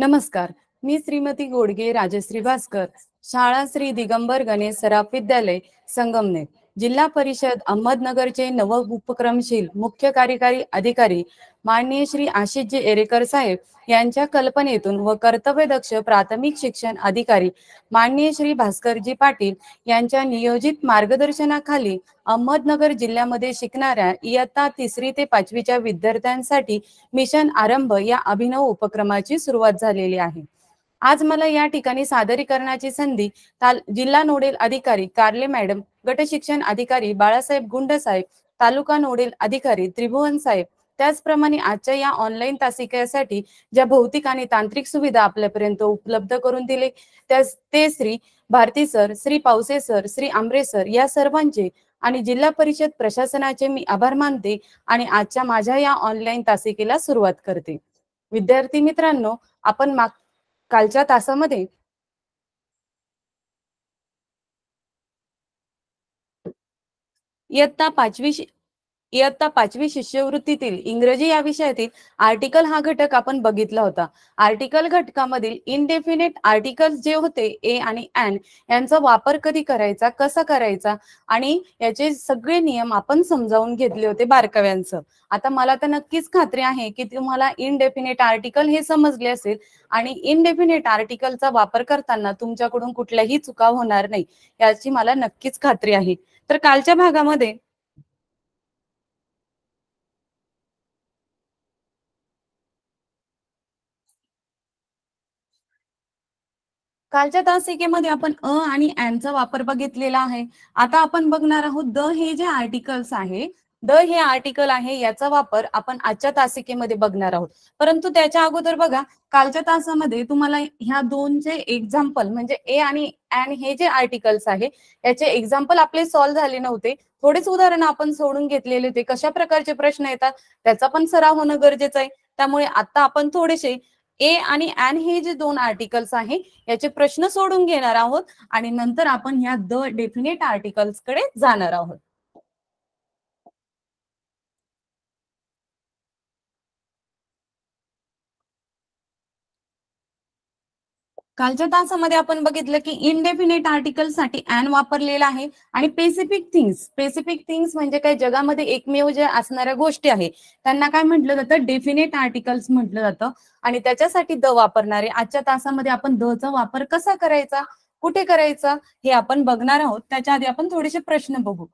नमस्कार मी श्रीमती गोडगे राजश्री भास्कर शाळा श्री दिगंबर गणेश सराफ विद्यालय संगमनेर जिल्हा परिषद अहमदनगरचे नव उपक्रमशील मुख्य कार्यकारी अधिकारी माननीय श्री आशिषजी एरेकर साहेब यांच्या कल्पनेतून व कर्तव्यदक्ष प्राथमिक शिक्षण अधिकारी माननीय श्री भास्करजी पाटील यांच्या नियोजित मार्गदर्शनाखाली अहमदनगर जिल्ह्यामध्ये शिकणाऱ्या इयत्ता तिसरी ते पाचवीच्या विद्यार्थ्यांसाठी मिशन आरंभ या अभिनव उपक्रमाची सुरुवात झालेली आहे आज मला या ठिकाणी सादरीकरणाची संधी जिल्हा नोडेल अधिकारी कार्ले मॅडम गट शिक्षण अधिकारी बाळासाहेब गुंड साहेब तालुका नोडेल अधिकारी त्रिभुवन साहेब त्याचप्रमाणे आजच्या या ऑनलाईन तासिकेसाठी ज्या भौतिक आणि तांत्रिक सुविधा आपल्यापर्यंत उपलब्ध करून दिले त्या ते Shri Bharati sir Shri Pawase sir Shri Ambre sir या सर्वांचे आणि जिल्हा परिषद प्रशासनाचे मी आभार मानते आणि आजच्या माझ्या या ऑनलाईन तासिकेला सुरुवात करते विद्यार्थी मित्रांनो आपण माग कालच्या तासामध्ये इयत्ता पाचवी इयत्ता पाचवी शिष्यवृत्तीतील इंग्रजी या विषयातील आर्टिकल हा घटक आपण बघितला होता आर्टिकल घटकामधील इनडेफिनेट आर्टिकल जे होते ए आणि एन यांचा वापर कधी करायचा कसा करायचा आणि याचे सगळे नियम आपण समजावून घेतले होते बारकाव्यांचं आता मला तर नक्कीच खात्री आहे की तुम्हाला इनडेफिनेट आर्टिकल हे समजले असेल आणि इनडेफिनेट आर्टिकलचा वापर करताना तुमच्याकडून कुठल्याही चुका होणार नाही याची मला नक्कीच खात्री आहे तर कालच्या भागामध्ये कालच्या तासिकेमध्ये आपण अ आणि चा वापर बघितलेला आहे आता आपण बघणार आहोत द हे जे आर्टिकल्स आहे द हे आर्टिकल आहे याचा वापर आपण आजच्या तासिकेमध्ये बघणार आहोत परंतु त्याच्या अगोदर बघा कालच्या तासामध्ये तुम्हाला ह्या दोनचे एक्झाम्पल म्हणजे ए आणि अँड हे जे आर्टिकल्स आहे याचे एक्झाम्पल आपले सॉल्व्ह झाले नव्हते थोडेच उदाहरण आपण सोडून घेतलेले होते कशा प्रकारचे प्रश्न येतात त्याचा पण सराव होणं गरजेचं आहे त्यामुळे आता आपण थोडेसे ए आणि ॲन हे जे दोन आर्टिकल्स आहे याचे प्रश्न सोडून घेणार आहोत आणि नंतर आपण ह्या द डेफिनेट आर्टिकल्सकडे जाणार आहोत कालच्या तासामध्ये आपण बघितलं की इनडेफिनेट आर्टिकल साठी अँड वापरलेला आहे आणि स्पेसिफिक थिंग्स स्पेसिफिक थिंग्स म्हणजे काय जगामध्ये एकमेव जे असणाऱ्या गोष्टी आहे त्यांना काय म्हटलं जातं डेफिनेट आर्टिकल्स म्हटलं जातं आणि त्याच्यासाठी द वापरणारे आजच्या तासामध्ये आपण द चा वापर कसा करायचा कुठे करायचा हे आपण बघणार आहोत त्याच्या आधी आपण थोडेसे प्रश्न बघू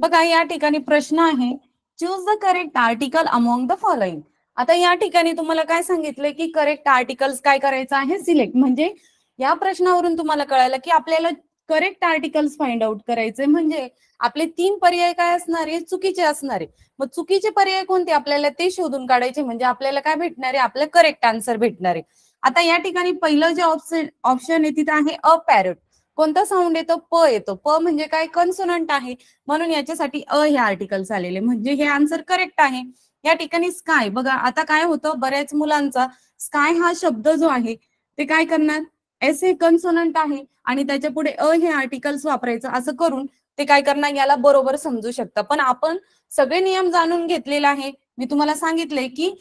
बघा या ठिकाणी प्रश्न आहे choose the correct article among the following आता या ठिकाणी तुम्हाला काय सांगितलंय की करेक्ट आर्टिकल्स काय करायचं आहे सिलेक्ट म्हणजे या प्रश्नावरून तुम्हाला कळायला की आपल्याला करेक्ट आर्टिकल्स फाइंड आउट करायचे म्हणजे आपले तीन पर्याय काय असणार आहे चुकीचे असणार आहे मग चुकीचे पर्याय कोणते आपल्याला ते शोधून काढायचे म्हणजे आपल्याला काय भेटणार आहे आपलं करेक्ट आन्सर भेटणार आहे आता या ठिकाणी पहिलं जे ऑप्शन ऑप्शन आहे तिथं आहे अ पॅरट कोणता साऊंड येतो प येतो प म्हणजे काय कन्सोनंट आहे म्हणून याच्यासाठी अ हे आर्टिकल्स आलेले म्हणजे हे आन्सर करेक्ट आहे या ठिकाणी स्काय बघा आता काय होतं बऱ्याच मुलांचा स्काय हा शब्द जो आहे ते काय करणार एस हे कन्सोनंट आहे आणि त्याच्या पुढे अ हे आर्टिकल्स वापरायचं असं करून ते काय करणार याला बरोबर समजू शकतं पण आपण सगळे नियम जाणून घेतलेला आहे मी तुम्हाला सांगितले की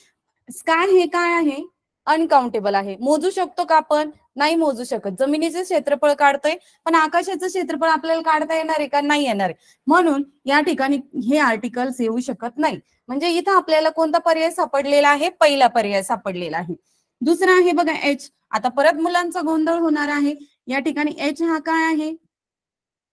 स्काय हे काय आहे अनकाउंटेबल आहे मोजू शकतो का आपण नाही मोजू शकत जमिनीचे क्षेत्रफळ काढतोय पण आकाशाचं क्षेत्रफळ आपल्याला काढता येणार आहे का नाही येणार आहे म्हणून या ठिकाणी हे आर्टिकल्स येऊ शकत नाही म्हणजे इथं आपल्याला कोणता पर्याय सापडलेला आहे पहिला पर्याय सापडलेला आहे दुसरा आहे बघा एच आता परत मुलांचा गोंधळ होणार आहे या ठिकाणी एच हा काय आहे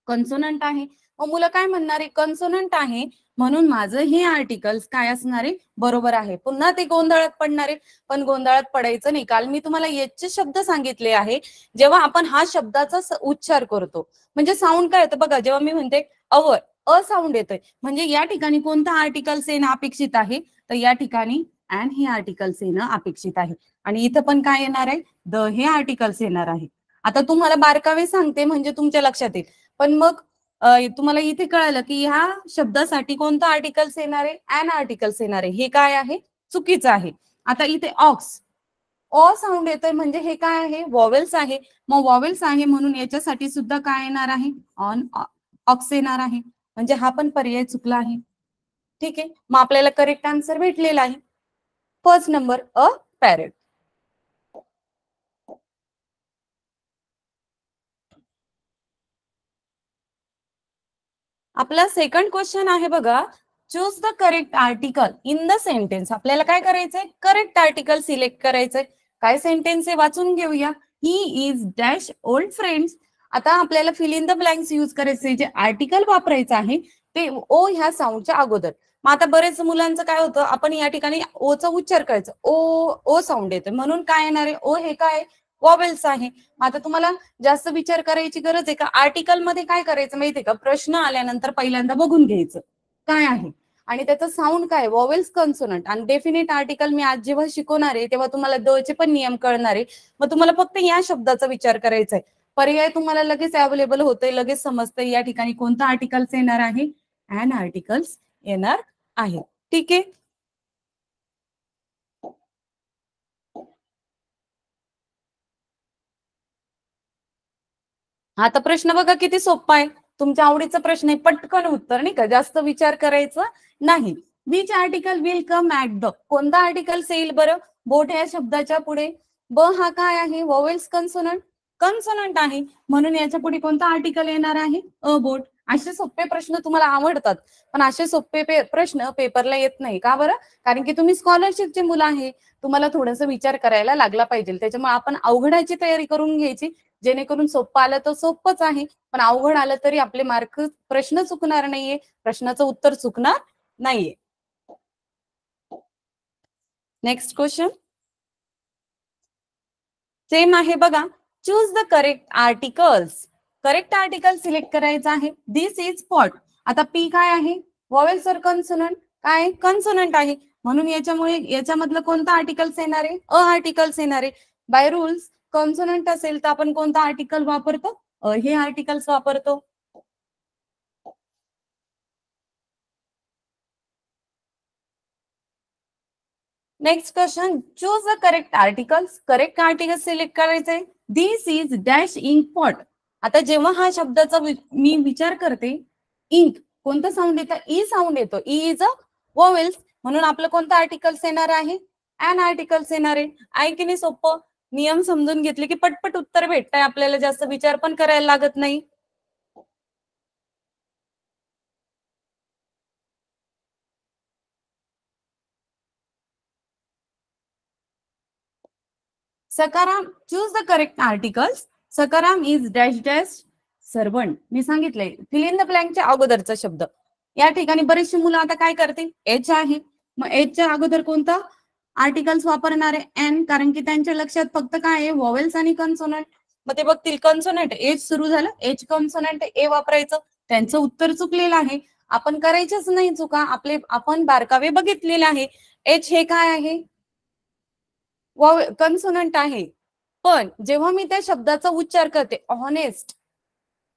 कन्सोनंट आहे मुलं काय म्हणणार आहे कन्सोनंट आहे म्हणून माझं हे आर्टिकल्स काय असणार आहे बरोबर आहे पुन्हा ते गोंधळात पडणार आहे पण गोंधळात पडायचं नाही काल मी तुम्हाला याचे शब्द सांगितले आहे जेव्हा आपण हा शब्दाचा उच्चार करतो म्हणजे साऊंड काय येतं बघा जेव्हा मी म्हणते अवर अ साऊंड येतोय म्हणजे या ठिकाणी कोणता आर्टिकल्स येणं अपेक्षित आहे तर या ठिकाणी अँड हे आर्टिकल्स येणं अपेक्षित आहे आणि इथं पण काय येणार आहे द हे आर्टिकल्स येणार आहे आता तुम्हाला बारकावे सांगते म्हणजे तुमच्या लक्षात येईल पण मग तुम्हाला इथे कळालं की ह्या शब्दासाठी कोणतं आर्टिकल्स येणार आहे अन आर्टिकल्स येणार आहे हे काय आहे चुकीचं आहे आता इथे ऑक्स ऑ साऊंड येतोय म्हणजे हे काय आहे वॉवेल्स आहे मग वॉवेल्स आहे म्हणून याच्यासाठी सुद्धा काय येणार आहे ऑन ऑक्स येणार आहे म्हणजे हा पण पर्याय चुकला आहे ठीक आहे मग आपल्याला करेक्ट आन्सर भेटलेला आहे फर्स्ट नंबर अ पॅरेट आपला सेकंड क्वेश्चन आहे बघा choose the correct article in the sentence आपल्याला काय करायचंय करेक्ट आर्टिकल सिलेक्ट करायचंय काय सेंटेन्स आहे वाचून घेऊया he is dash old friends आता आपल्याला fill in the blanks use करायचे जे आर्टिकल वापरायचं आहे ते ओ ह्या साऊंडच्या अगोदर मग आता बरेच मुलांचं काय होतं आपण या ठिकाणी ओचा उच्चार करायचं ओ ओ साऊंड येतो म्हणून काय येणार आहे ओ हे काय वॉवेल्स आहे आता तुम्हाला जास्त विचार करायची गरज आहे का आर्टिकल मध्ये काय करायचं माहितीये का प्रश्न आल्यानंतर पहिल्यांदा बघून घ्यायचं काय आहे आणि त्याचं साऊंड काय वॉवेल्स कन्सोनंट आणि डेफिनेट आर्टिकल मी आज जेव्हा शिकवणार आहे तेव्हा तुम्हाला द पण नियम कळणार आहे मग तुम्हाला फक्त या शब्दाचा विचार करायचा आहे पर्याय तुम्हाला लगेच अवेलेबल होतोय लगेच समजतंय या ठिकाणी कोणतं आर्टिकल्स येणार आहे अँड आर्टिकल्स येणार आहे ठीक आहे आता प्रश्न बघा किती सोपा आहे तुमच्या आवडीचा प्रश्न आहे पटकन उत्तर नाही का जास्त विचार करायचा नाही which article will come at the कोणता आर्टिकल सेल बरं बोट या शब्दाच्या पुढे ब हा काय आहे वॉवेल्स कन्सोनंट कन्सोनंट आहे म्हणून याच्या पुढे कोणता आर्टिकल येणार आहे अ बोट असे सोपे प्रश्न तुम्हाला आवडतात पण असे सोपे पे, प्रश्न पेपरला येत नाही का बरं कारण की तुम्ही स्कॉलरशिपचे मुलं आहे तुम्हाला थोडस विचार करायला लागला पाहिजे त्याच्यामुळे आपण अवघडाची तयारी करून घ्यायची जेणेकरून सोपं आलं तर सोपंच आहे पण अवघड आलं तरी आपले मार्क प्रश्न चुकणार नाहीये प्रश्नाचं उत्तर चुकणार नाहीये नेक्स्ट क्वेश्चन सेम आहे बघा choose the correct articles correct article select करायचं आहे दिस इज पॉट आता पी काय आहे वॉवेल सर कन्सोनंट काय कन्सोनंट आहे म्हणून याच्यामुळे याच्यामधलं कोणता आर्टिकल्स येणार आहे अ आर्टिकल्स येणार आहे बाय रूल्स कॉन्सोनंट असेल तर आपण कोणता आर्टिकल वापरतो हे आर्टिकल्स वापरतो next question choose the correct articles correct article select करायचे this is dash ink pot आता जेव्हा हा शब्दाचा मी विचार करते इंक कोणता साऊंड येतं ई e साऊंड येतो ई इज अ वोवेल्स म्हणून आपलं कोणतं आर्टिकल्स येणार आहे अन आर्टिकल्स येणार आहे ऐकणे सोपं नियम समजून घेतले की पटपट उत्तर भेटतंय आपल्याला जास्त विचार पण करायला लागत नाही Sakharam choose the correct articles Sakharam is dash dash servant मी सांगितलंय फिल इन द प्लँकच्या अगोदरचा शब्द या ठिकाणी बरेचशी मुलं आता काय करतील एच आहे मग च्या अगोदर कोणता आर्टिकल्स वापरणार आहे एन कारण की त्यांच्या लक्षात फक्त काय आहे वॉवेल्स आणि कन्सोनंट मग ते बघतील कन्सोनंट एच सुरू झालं एच कन्सोनंट ए वापरायचं त्यांचं उत्तर चुकलेलं आहे आपण करायचंच नाही चुका आपले आपण बारकावे बघितलेले आहे एच हे काय आहे कन्सोनंट आहे पण जेव्हा मी त्या शब्दाचा उच्चार करते ऑनेस्ट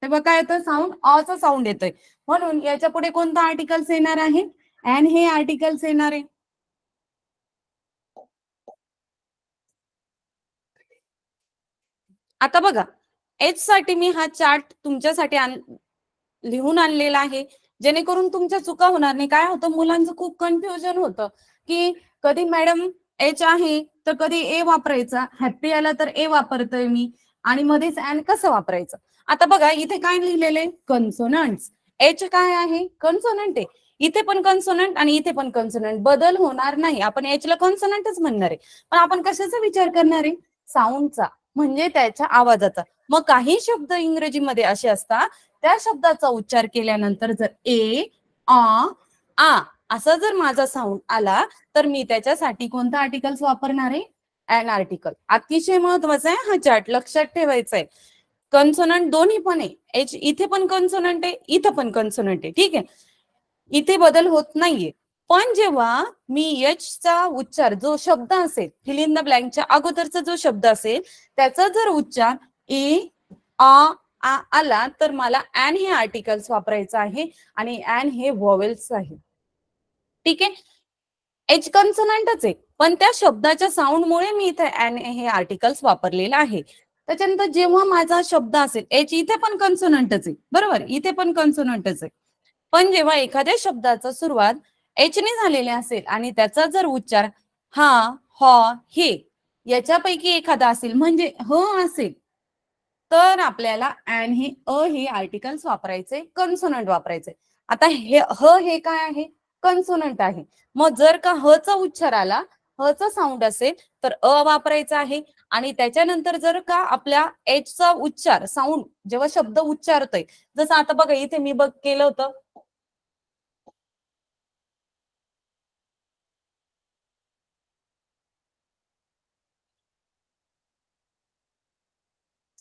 तेव्हा काय येतं साऊंड अचा साऊंड येतोय म्हणून याच्या पुढे कोणता आर्टिकल्स येणार आहे एन हे आर्टिकल्स येणार आहे आता बघा एच साठी मी हा चार्ट तुमच्यासाठी लिहून आणलेला आहे जेणेकरून तुमच्या चुका होणार नाही काय होतं मुलांचं खूप कन्फ्युजन होतं की कधी मॅडम एच आहे तर कधी ए वापरायचा हॅपी आला तर ए वापरतोय मी आणि मध्येच अँड कसं वापरायचं आता बघा इथे काय लिहिलेले कन्सोनंट एच काय आहे कन्सोनंट आहे इथे पण कन्सोनंट आणि इथे पण कन्सोनंट बदल होणार नाही आपण एच ला म्हणणार आहे पण आपण कशाचा विचार करणार आहे साऊंडचा म्हणजे त्याच्या आवाजाचा मग काही शब्द इंग्रजीमध्ये असे असतात त्या शब्दाचा उच्चार केल्यानंतर जर ए आ आ असा जर माझा साऊंड आला तर मी त्याच्यासाठी कोणता आर्टिकल्स वापरणार आहे अन आर्टिकल अतिशय महत्वाचा आहे हा चार्ट लक्षात ठेवायचा आहे कन्सोनंट दोन्ही पण आहे एच इथे पण कन्सोनंट आहे इथं पण कन्सोनंट आहे ठीक आहे इथे बदल होत नाहीये पण जेव्हा मी चा उच्चार जो शब्द असेल फिल इन द ब्लँकच्या अगोदरचा जो शब्द असेल त्याचा जर उच्चार ए आ आ आला तर मला ॲन हे आर्टिकल्स वापरायचं आहे आणि ॲन हे व्हॉवेल्स आहे ठीक आहे एच कन्सनंटच आहे पण त्या शब्दाच्या साऊंडमुळे मी इथे ॲन हे आर्टिकल्स वापरलेलं आहे त्याच्यानंतर जेव्हा माझा शब्द असेल एच इथे पण कन्सोनंटच आहे बरोबर इथे पण कन्सोनंटच आहे पण जेव्हा एखाद्या शब्दाचा सुरुवात एच ने झालेले असेल आणि त्याचा जर उच्चार हा हॉ हे याच्यापैकी एखादा असेल म्हणजे ह असेल तर आपल्याला अँड हे अ हे आर्टिकल्स वापरायचे कन्सोनंट वापरायचे आता हे ह हे काय आहे कन्सोनंट आहे मग जर का ह चा उच्चार आला ह चा साऊंड असेल तर अ वापरायचा आहे आणि त्याच्यानंतर जर का आपल्या एचचा चा उच्चार साऊंड जेव्हा शब्द उच्चारतोय जसं आता बघा इथे मी बघ केलं होतं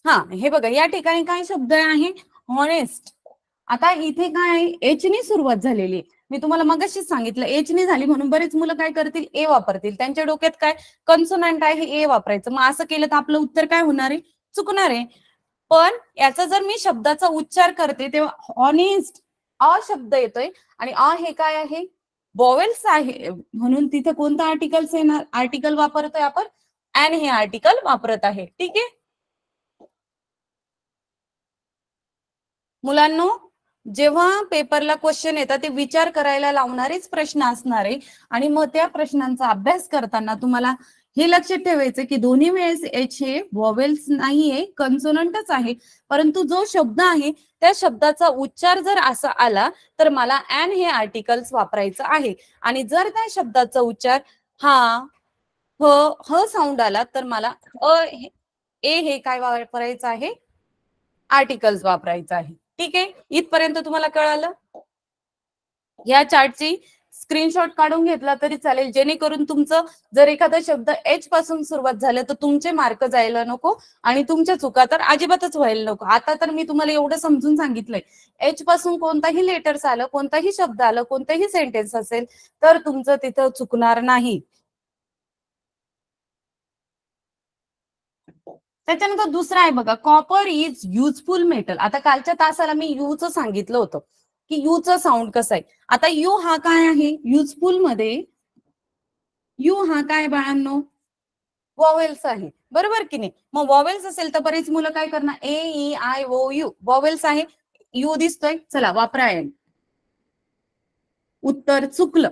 हा हे बघा या ठिकाणी काय शब्द आहे हॉनेस्ट आता इथे काय एच ने सुरुवात झालेली मी तुम्हाला मगाशीच सांगितलं एच ने झाली म्हणून बरेच मुलं काय करतील ए वापरतील त्यांच्या डोक्यात काय कन्सोनंट आहे ए वापरायचं मग असं केलं तर आपलं उत्तर काय होणार आहे चुकणार आहे पण याचा जर मी शब्दाचा उच्चार करते तेव्हा हॉनेस्ट अ शब्द येतोय आणि अ हे काय आहे बॉवेल्स आहे म्हणून तिथे कोणतं आर्टिकल्स येणार आर्टिकल वापरतोय आपण अँड हे आर्टिकल वापरत आहे ठीक आहे मुलांना जेव्हा पेपरला क्वेश्चन येतात ते विचार करायला लावणारेच प्रश्न असणारे आणि मग त्या प्रश्नांचा अभ्यास करताना तुम्हाला हे लक्षात ठेवायचं की दोन्ही वेळेस एच हे व्हॉवेल्स नाहीये कन्सोनंटच आहे परंतु जो शब्द आहे त्या शब्दाचा उच्चार जर असा आला तर मला ऍन हे आर्टिकल्स वापरायचं आहे आणि जर त्या शब्दाचा उच्चार हा ह ह साऊंड आला तर मला अ ए हे काय वापरायचं आहे आर्टिकल्स वापरायचं आहे ठीक आहे इथपर्यंत तुम्हाला कळालं या चार्टची स्क्रीनशॉट काढून घेतला तरी चालेल जेणेकरून तुमचं जर एखादा शब्द एच पासून सुरुवात झालं तर तुमचे मार्क जायला नको आणि तुमच्या चुका तर अजिबातच व्हायला नको आता तर मी तुम्हाला एवढं समजून सांगितलंय एच पासून कोणताही लेटर्स आलं कोणताही शब्द आलं कोणताही सेंटेन्स असेल तर तुमचं तिथं चुकणार नाही त्याच्यानंतर दुसरा आहे बघा कॉपर इज युजफुल मेटल आता कालच्या तासाला मी यूचं सांगितलं होतं की यूचं साऊंड कसं आहे आता यू हा काय आहे युजफुल मध्ये यू हा काय बाळांनो वॉवेल्स आहे बरोबर की नाही मग वॉवेल्स असेल तर बरेच मुलं काय करणार A E I O U vowels आहे यू दिसतोय चला वापरायन उत्तर चुकलं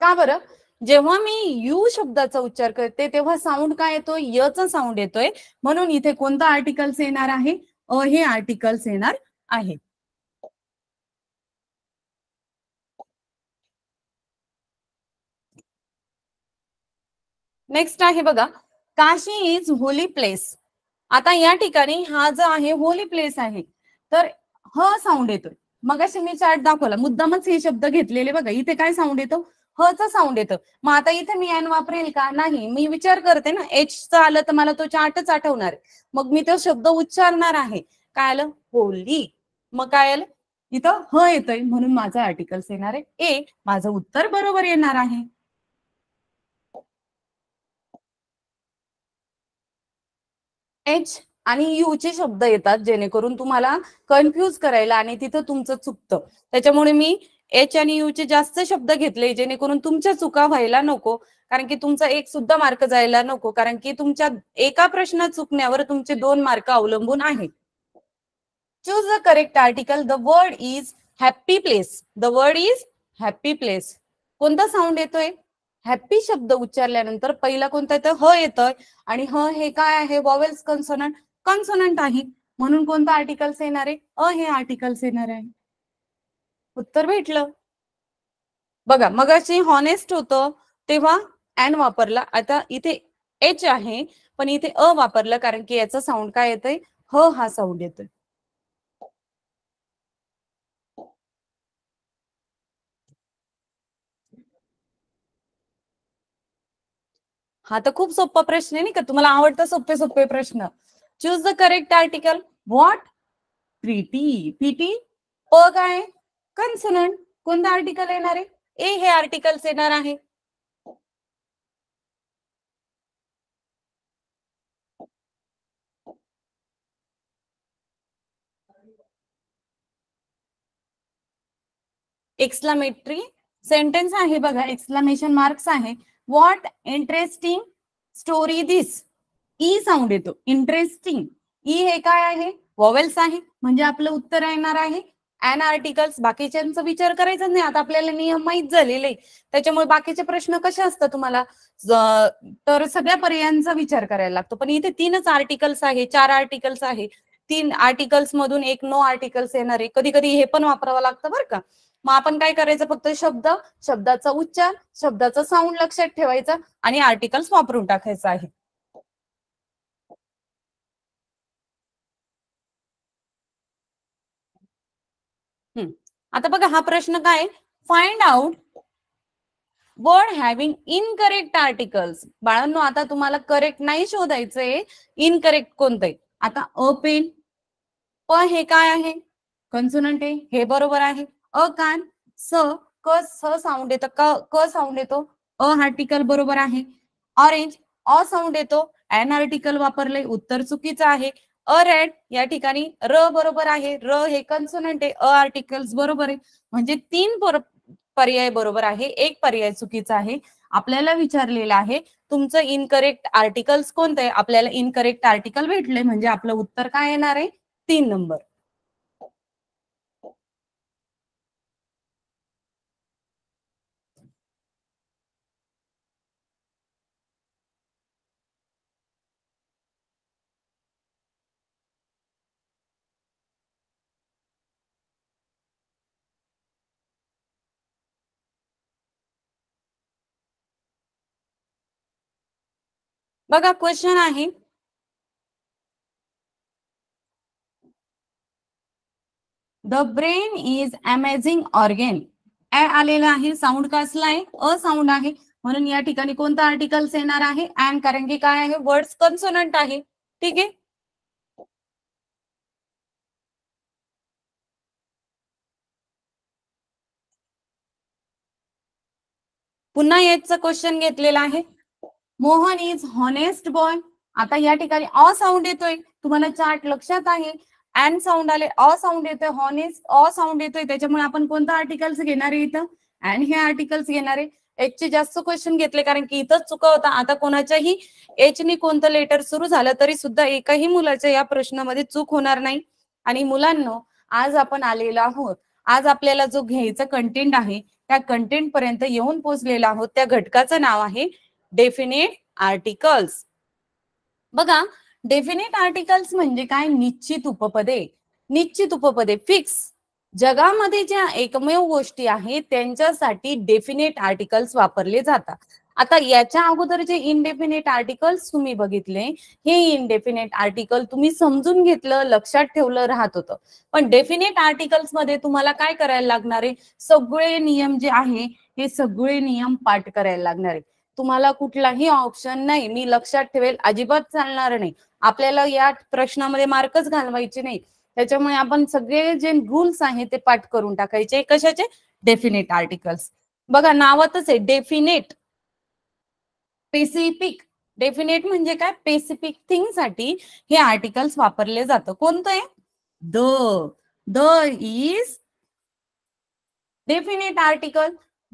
का बरं जेव्हा मी यू शब्दाचा उच्चार करते तेव्हा साऊंड काय येतो यचा साऊंड येतोय म्हणून इथे कोणता आर्टिकल्स येणार आहे अ हे आर्टिकल्स येणार आहे नेक्स्ट आहे बघा काशी इज होली प्लेस आता या ठिकाणी हा जो आहे होली प्लेस आहे तर ह साऊंड येतोय मग अशी मी चार्ट दाखवला मुद्दामच हे शब्द घेतलेले बघा इथे काय साऊंड येतो हचं साऊंड येतं मग आता इथे मी एन वापरेल का नाही मी विचार करते ना एच च आलं तर मला तो चार्टच आठवणार मग मी तो शब्द उच्चारणार आहे काय आलं होली मग काय आलं इथं ह येतोय म्हणून माझं आर्टिकल्स येणार आहे ए माझं उत्तर बरोबर येणार आहे एच आणि यू चे शब्द येतात जेणेकरून तुम्हाला कन्फ्यूज करायला आणि तिथं तुमचं चुकतं त्याच्यामुळे मी एच आणि यू चे जास्त शब्द घेतले जेणेकरून तुमच्या चुका व्हायला नको कारण की तुमचा एक सुद्धा मार्क जायला नको कारण की तुमच्या एका प्रश्न चुकण्यावर तुमचे दोन मार्क अवलंबून आहेत choose the correct article the word is happy place the word is happy place कोणता साऊंड येतोय हॅपी शब्द उच्चारल्यानंतर पहिला कोणता येतं ह येतोय आणि ह हे काय आहे वॉवेल्स कन्सोनंट कन्सोनंट आहे म्हणून कोणता आर्टिकल्स येणार आहे अ हे आर्टिकल्स येणार आहे उत्तर भेटलं बघा मगाशी हॉनेस्ट होतं तेव्हा एन वापरला आता इथे एच आहे पण इथे अ वापरलं कारण की याचा साऊंड काय येतोय ह हा साऊंड येतोय हा तर खूप सोपा प्रश्न आहे नाही का तुम्हाला आवडतं सोपे सोपे प्रश्न choose the correct article what pretty PT a काय कन्सनंट कोणतं आर्टिकल येणार आहे ए हे आर्टिकल्स येणार आहे एक्सलामेटरी सेंटेन्स आहे बघा एक्सलामेशन मार्क्स आहे what interesting story this E sound येतो इंटरेस्टिंग ई e हे काय आहे वॉवेल्स आहे म्हणजे आपलं उत्तर येणार आहे अँड आर्टिकल्स बाकीच्यांचा विचार करायचा नाही आता आपल्याला नियम माहीत झालेले त्याच्यामुळे बाकीचे प्रश्न कसे असतात तुम्हाला तर सगळ्या पर्यायांचा विचार करायला लागतो पण इथे तीनच आर्टिकल्स आहे चार आर्टिकल्स आहे तीन आर्टिकल्स मधून एक नो आर्टिकल्स येणार आहे कधी कधी हे पण वापरावं लागतं बरं का मग आपण काय करायचं फक्त शब्द शब्दाचा उच्चार शब्दाचा साऊंड लक्षात ठेवायचा आणि आर्टिकल्स वापरून टाकायचं आहे आता बघा हा प्रश्न काय find out word having incorrect articles बाळांनो आता तुम्हाला करेक्ट नाही शोधायचंय इनकरेक्ट कोणते आता अ पेन प हे काय आहे कन्सुनंट आहे हे बरोबर आहे अ कान स क स साऊंड येतो क क साऊंड येतो अ आर्टिकल बरोबर आहे ऑरेंज अ साऊंड येतो एन आर्टिकल वापरले उत्तर चुकीचं आहे अ रेड या ठिकाणी र बरोबर आहे र हे कन्सोनंट आहे अ आर्टिकल्स बरोबर आहे म्हणजे तीन पर्याय बरोबर आहे एक पर्याय चुकीचा आहे आपल्याला विचारलेलं आहे तुमचं इनकरेक्ट आर्टिकल्स आहे आपल्याला इनकरेक्ट आर्टिकल भेटले म्हणजे आपलं उत्तर काय येणार आहे तीन नंबर बघा क्वेश्चन आहे the brain is amazing organ a आलेला आहे साऊंड कसला आहे अ साऊंड आहे म्हणून या ठिकाणी कोणता आर्टिकल्स येणार आहे अँड कारण की काय आहे वर्ड्स कन्सोनंट आहे ठीक आहे पुन्हा याच क्वेश्चन घेतलेला आहे मोहन इज हॉनेस्ट बॉय आता या ठिकाणी अ साऊंड येतोय तुम्हाला चार्ट लक्षात आहे अँड साऊंड आले अ साऊंड येतोय हॉनेस्ट अ साऊंड येतोय त्याच्यामुळे आपण कोणता आर्टिकल्स घेणार आहे इथं अँड हे आर्टिकल्स घेणार आहे एच चे जास्त क्वेश्चन घेतले कारण की इथंच चुका होता आता कोणाच्याही एच कोणतं लेटर सुरू झालं तरी सुद्धा एकाही मुलाच्या या प्रश्नामध्ये चूक होणार नाही आणि मुलांना आज आपण आलेलो आहोत आज आपल्याला जो घ्यायचा कंटेंट आहे त्या कंटेंट पर्यंत येऊन पोहोचलेला आहोत त्या घटकाचं नाव आहे डेफिनेट आर्टिकल्स बघा डेफिनेट आर्टिकल्स म्हणजे काय निश्चित उपपदे निश्चित उपपदे फिक्स जगामध्ये ज्या एकमेव गोष्टी आहेत त्यांच्यासाठी डेफिनेट आर्टिकल्स वापरले जातात आता याच्या अगोदर जे इनडेफिनेट आर्टिकल्स तुम्ही बघितले हे इनडेफिनेट आर्टिकल तुम्ही समजून घेतलं लक्षात ठेवलं राहत होतं पण डेफिनेट आर्टिकल्स मध्ये तुम्हाला काय करायला लागणार आहे सगळे नियम जे आहे हे सगळे नियम पाठ करायला लागणार आहे तुम्हाला कुठलाही ऑप्शन नाही मी लक्षात ठेवेल अजिबात चालणार नाही आपल्याला या प्रश्नामध्ये मार्कच घालवायचे नाही त्याच्यामुळे आपण सगळे जे रूल्स आहेत ते पाठ करून टाकायचे कशाचे डेफिनेट आर्टिकल्स बघा नावातच आहे डेफिनेट स्पेसिफिक डेफिनेट म्हणजे काय स्पेसिफिक थिंग साठी हे आर्टिकल्स वापरले जातं कोणतं आहे the the is definite article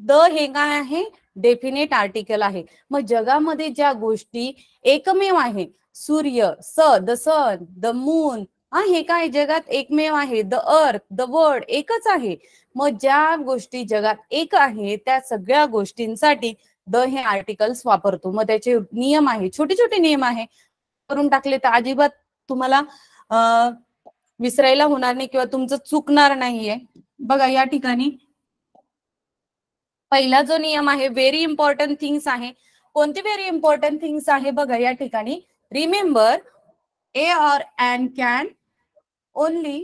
the हे काय आहे डेफिनेट आर्टिकल आहे मग जगामध्ये ज्या गोष्टी एकमेव आहे सूर्य स द सन द मून हा हे काय जगात एकमेव आहे द अर्थ द वर्ड एकच आहे मग ज्या गोष्टी जगात एक आहे त्या सगळ्या गोष्टींसाठी द हे आर्टिकल्स वापरतो मग त्याचे नियम आहे छोटे छोटे नियम आहे करून टाकले तर अजिबात तुम्हाला विसरायला होणार नाही किंवा तुमचं चुकणार नाहीये बघा या ठिकाणी पहिला जो नियम आहे व्हेरी इम्पॉर्टंट थिंग्स आहे कोणती व्हेरी इम्पॉर्टंट थिंग्स आहे बघा या ठिकाणी remember a or an can only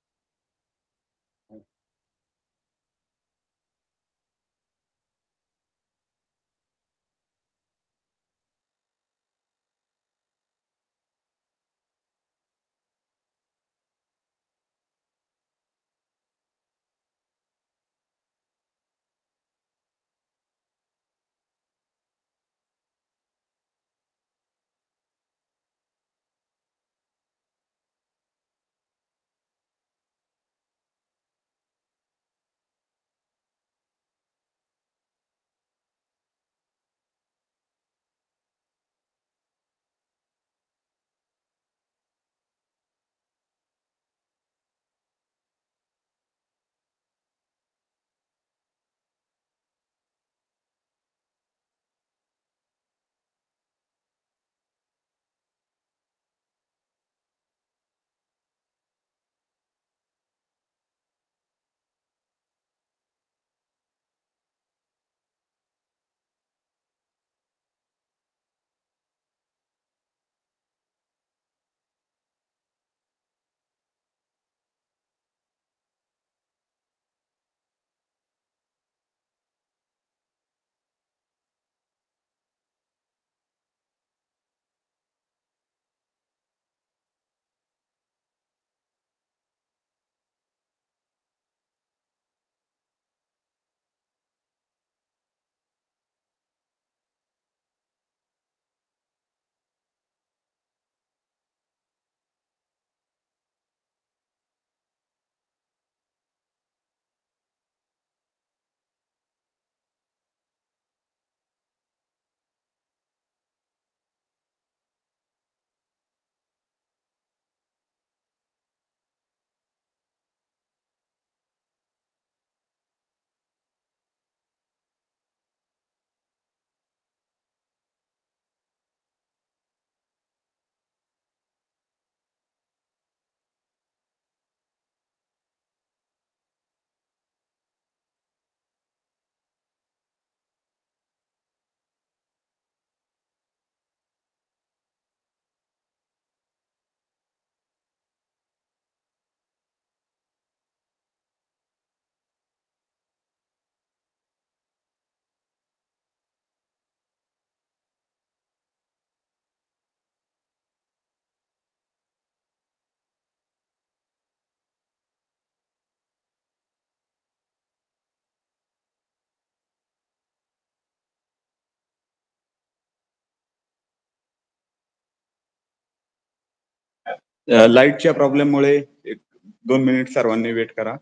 लाईटच्या प्रॉब्लेममुळे एक दोन मिनिट सर्वांनी वेट करा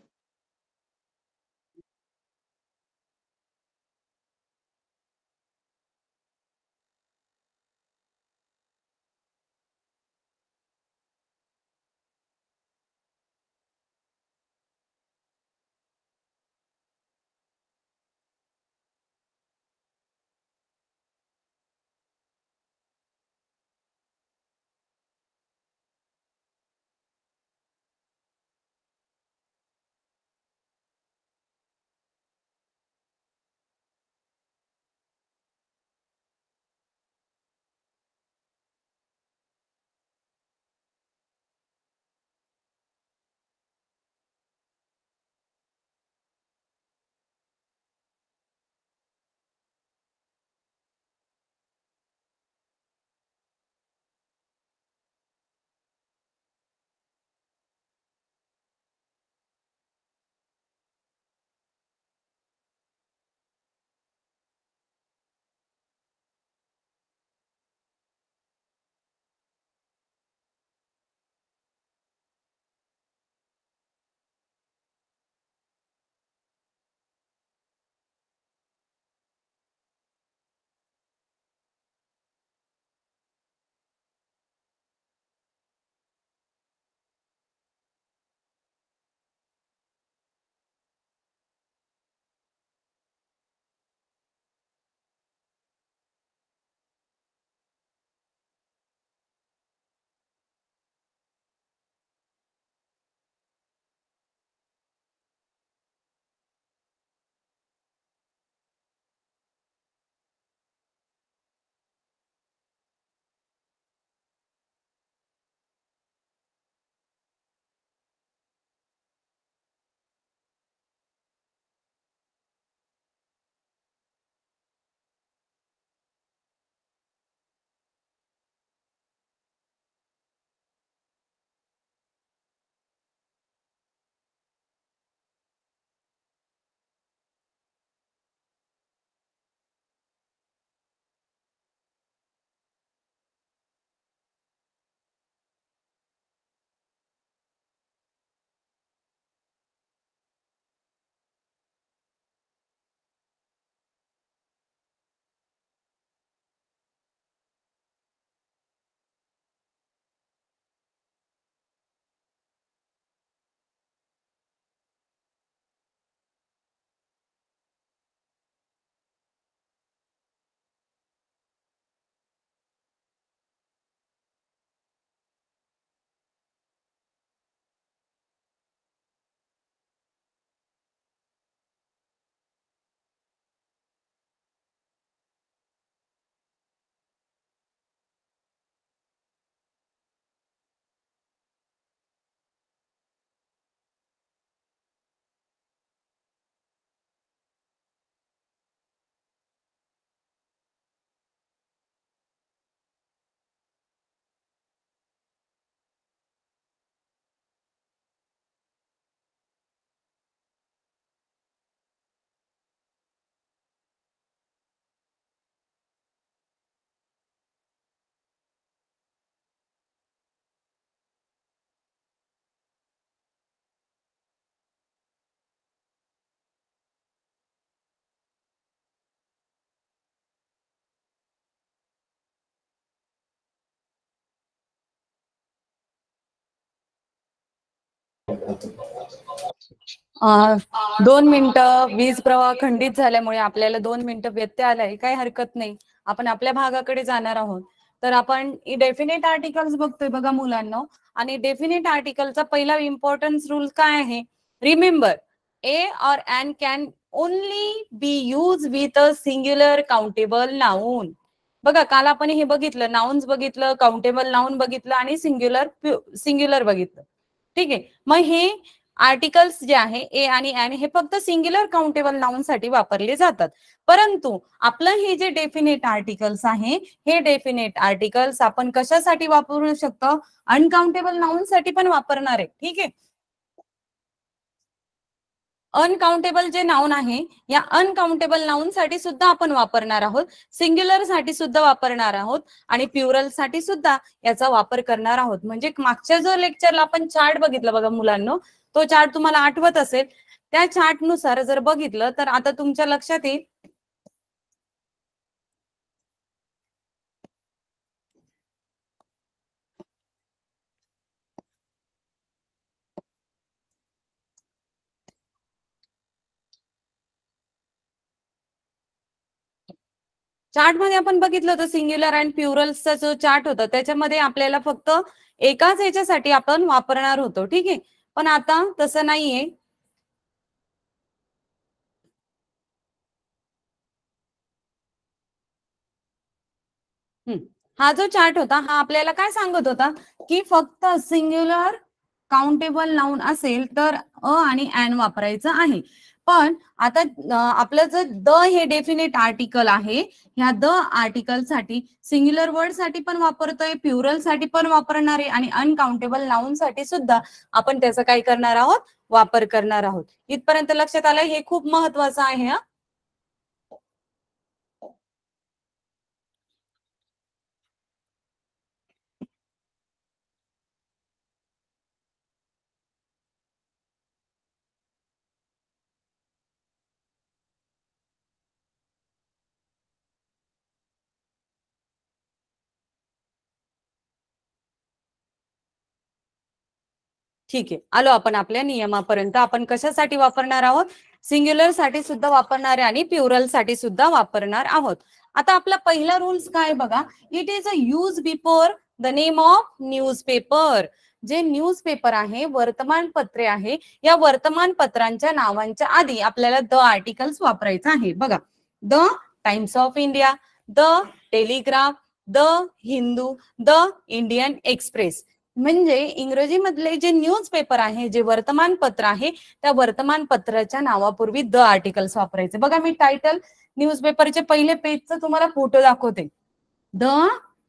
दोन मिनिटं वीज प्रवाह खंडित झाल्यामुळे आपल्याला दोन मिनिटं व्यत्यय आलाय काही हरकत नाही आपण आपल्या भागाकडे जाणार आहोत तर आपण डेफिनेट आर्टिकल्स बघतोय बघा मुलांना आणि डेफिनेट आर्टिकलचा पहिला इम्पॉर्टन्स रूल काय आहे remember a or an can only be use with a singular countable noun बघा काल आपण हे बघितलं नाउन्स बघितलं काउंटेबल नाऊन बघितलं आणि सिंग्युलर सिंग्युलर बघितलं ठीक आहे मग हे आर्टिकल्स जे आहे ए आणि एन हे फक्त सिंग्युलर काउंटेबल नाउन साठी वापरले जातात परंतु आपलं हे जे डेफिनेट आर्टिकल्स आहे हे डेफिनेट आर्टिकल्स आपण कशासाठी वापरू शकतो अनकाउंटेबल नाउन साठी पण वापरणार आहे ठीक आहे अनकाउंटेबल जे नाऊन आहे या अनकाउंटेबल नाऊन साठी सुद्धा आपण वापरणार आहोत सिंग्युलर साठी सुद्धा वापरणार आहोत आणि प्युरल साठी सुद्धा याचा वापर करणार आहोत म्हणजे मागच्या जो लेक्चरला आपण चार्ट बघितला बघा मुलांना तो चार्ट तुम्हाला आठवत असेल त्या चार्टनुसार जर बघितलं तर आता तुमच्या लक्षात येईल चार्टमध्ये आपण बघितलं होतं सिंग्युलर अँड प्युरल्सचा जो चार्ट होता त्याच्यामध्ये आपल्याला फक्त एकाच याच्यासाठी आपण वापरणार होतो ठीक आहे पण आता तसं नाहीये हा जो चार्ट होता हा आपल्याला काय सांगत होता की फक्त सिंग्युलर काउंटेबल नाउन असेल तर अ आणि अँड वापरायचं आहे पण आता आपलं जर द हे डेफिनेट आर्टिकल आहे ह्या द आर्टिकल साठी सिंग्युलर वर्ड साठी पण वापरतोय प्युरल साठी पण वापरणार आहे आणि अनकाउंटेबल लावून साठी सुद्धा आपण त्याचा काय करणार आहोत वापर करणार आहोत इथपर्यंत लक्षात आलं हे खूप महत्वाचं आहे ठीक आहे आलो आपण आपल्या नियमापर्यंत आपण कशासाठी वापरणार आहोत सिंग्युलर साठी सुद्धा वापरणार आहे आणि प्युरल साठी सुद्धा वापरणार आहोत आता आपला पहिला रूल्स काय बघा it is a use before the name of newspaper जे न्यूजपेपर आहे वर्तमानपत्रे आहे या वर्तमानपत्रांच्या नावांच्या आधी आपल्याला द आर्टिकल्स वापरायचं आहे बघा the Times of India the Telegraph the Hindu the Indian Express म्हणजे इंग्रजीमधले जे न्यूज पेपर आहे जे वर्तमानपत्र आहे त्या वर्तमानपत्राच्या नावापूर्वी द आर्टिकल्स वापरायचे बघा मी टायटल न्यूज पेपरचे पहिले पेजचं तुम्हाला फोटो दाखवते द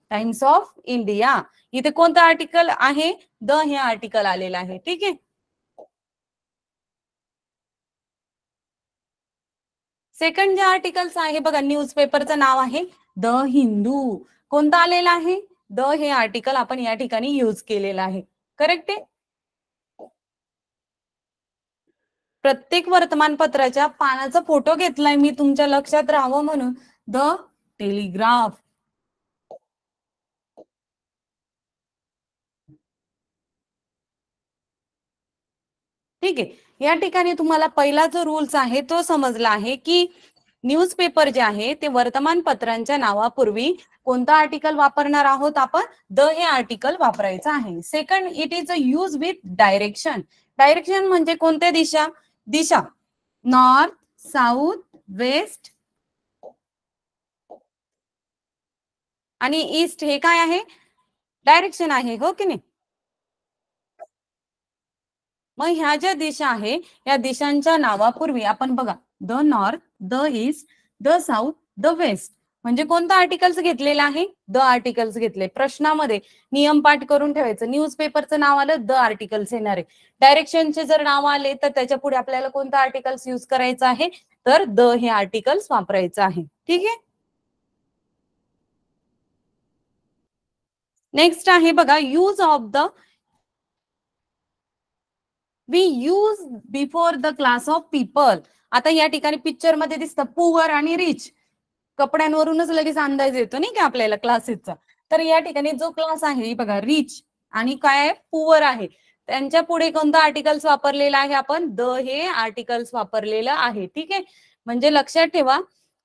टाइम्स ऑफ इंडिया इथे कोणतं आर्टिकल आहे द हे आर्टिकल आलेलं आहे ठीक आहे सेकंड जे आर्टिकल्स आहे बघा न्यूज पेपरचं नाव आहे द हिंदू कोणता आलेला आहे द हे आर्टिकल आपण या ठिकाणी यूज केलेलं आहे करेक्ट आहे प्रत्येक वर्तमानपत्राच्या पानाचा फोटो घेतलाय मी तुमच्या लक्षात राहावं म्हणून द टेलिग्राफ ठीक आहे या ठिकाणी तुम्हाला पहिला जो रूल्स आहे तो समजला आहे की न्यूजपेपर जे आहे ते वर्तमानपत्रांच्या नावापूर्वी कोणता आर्टिकल वापरणार आहोत आपण द हे आर्टिकल वापरायचं आहे second it is a use with direction direction म्हणजे कोणत्या दिशा दिशा नॉर्थ साऊथ वेस्ट आणि ईस्ट हे काय आहे डायरेक्शन आहे हो की नाही मग ह्या ज्या दिशा आहे या दिशांच्या नावापूर्वी आपण बघा the north the is the south the west म्हणजे कोणता आर्टिकल्स घेतलेला आहे द आर्टिकल्स घेतले प्रश्नामध्ये नियम पाठ करून ठेवायचं न्यूज पेपरचं नाव आलं द आर्टिकल्स येणार आहे डायरेक्शनचे जर नाव आले तर त्याच्या पुढे आपल्याला कोणता आर्टिकल्स यूज करायचं आहे तर द हे आर्टिकल्स वापरायचं आहे ठीक आहे नेक्स्ट आहे बघा use of the we use before the class of people आता या ठिकाणी पिक्चर मध्ये दिसतं पुअर आणि रिच कपड्यांवरूनच लगेच अंदाज येतो नाही का आपल्याला क्लासेसचा तर या ठिकाणी जो क्लास आहे बघा रिच आणि काय पुअर आहे त्यांच्या पुढे कोणतं आर्टिकल्स वापरलेलं आहे आपण द हे आर्टिकल्स वापरलेलं आहे ठीक आहे म्हणजे लक्षात ठेवा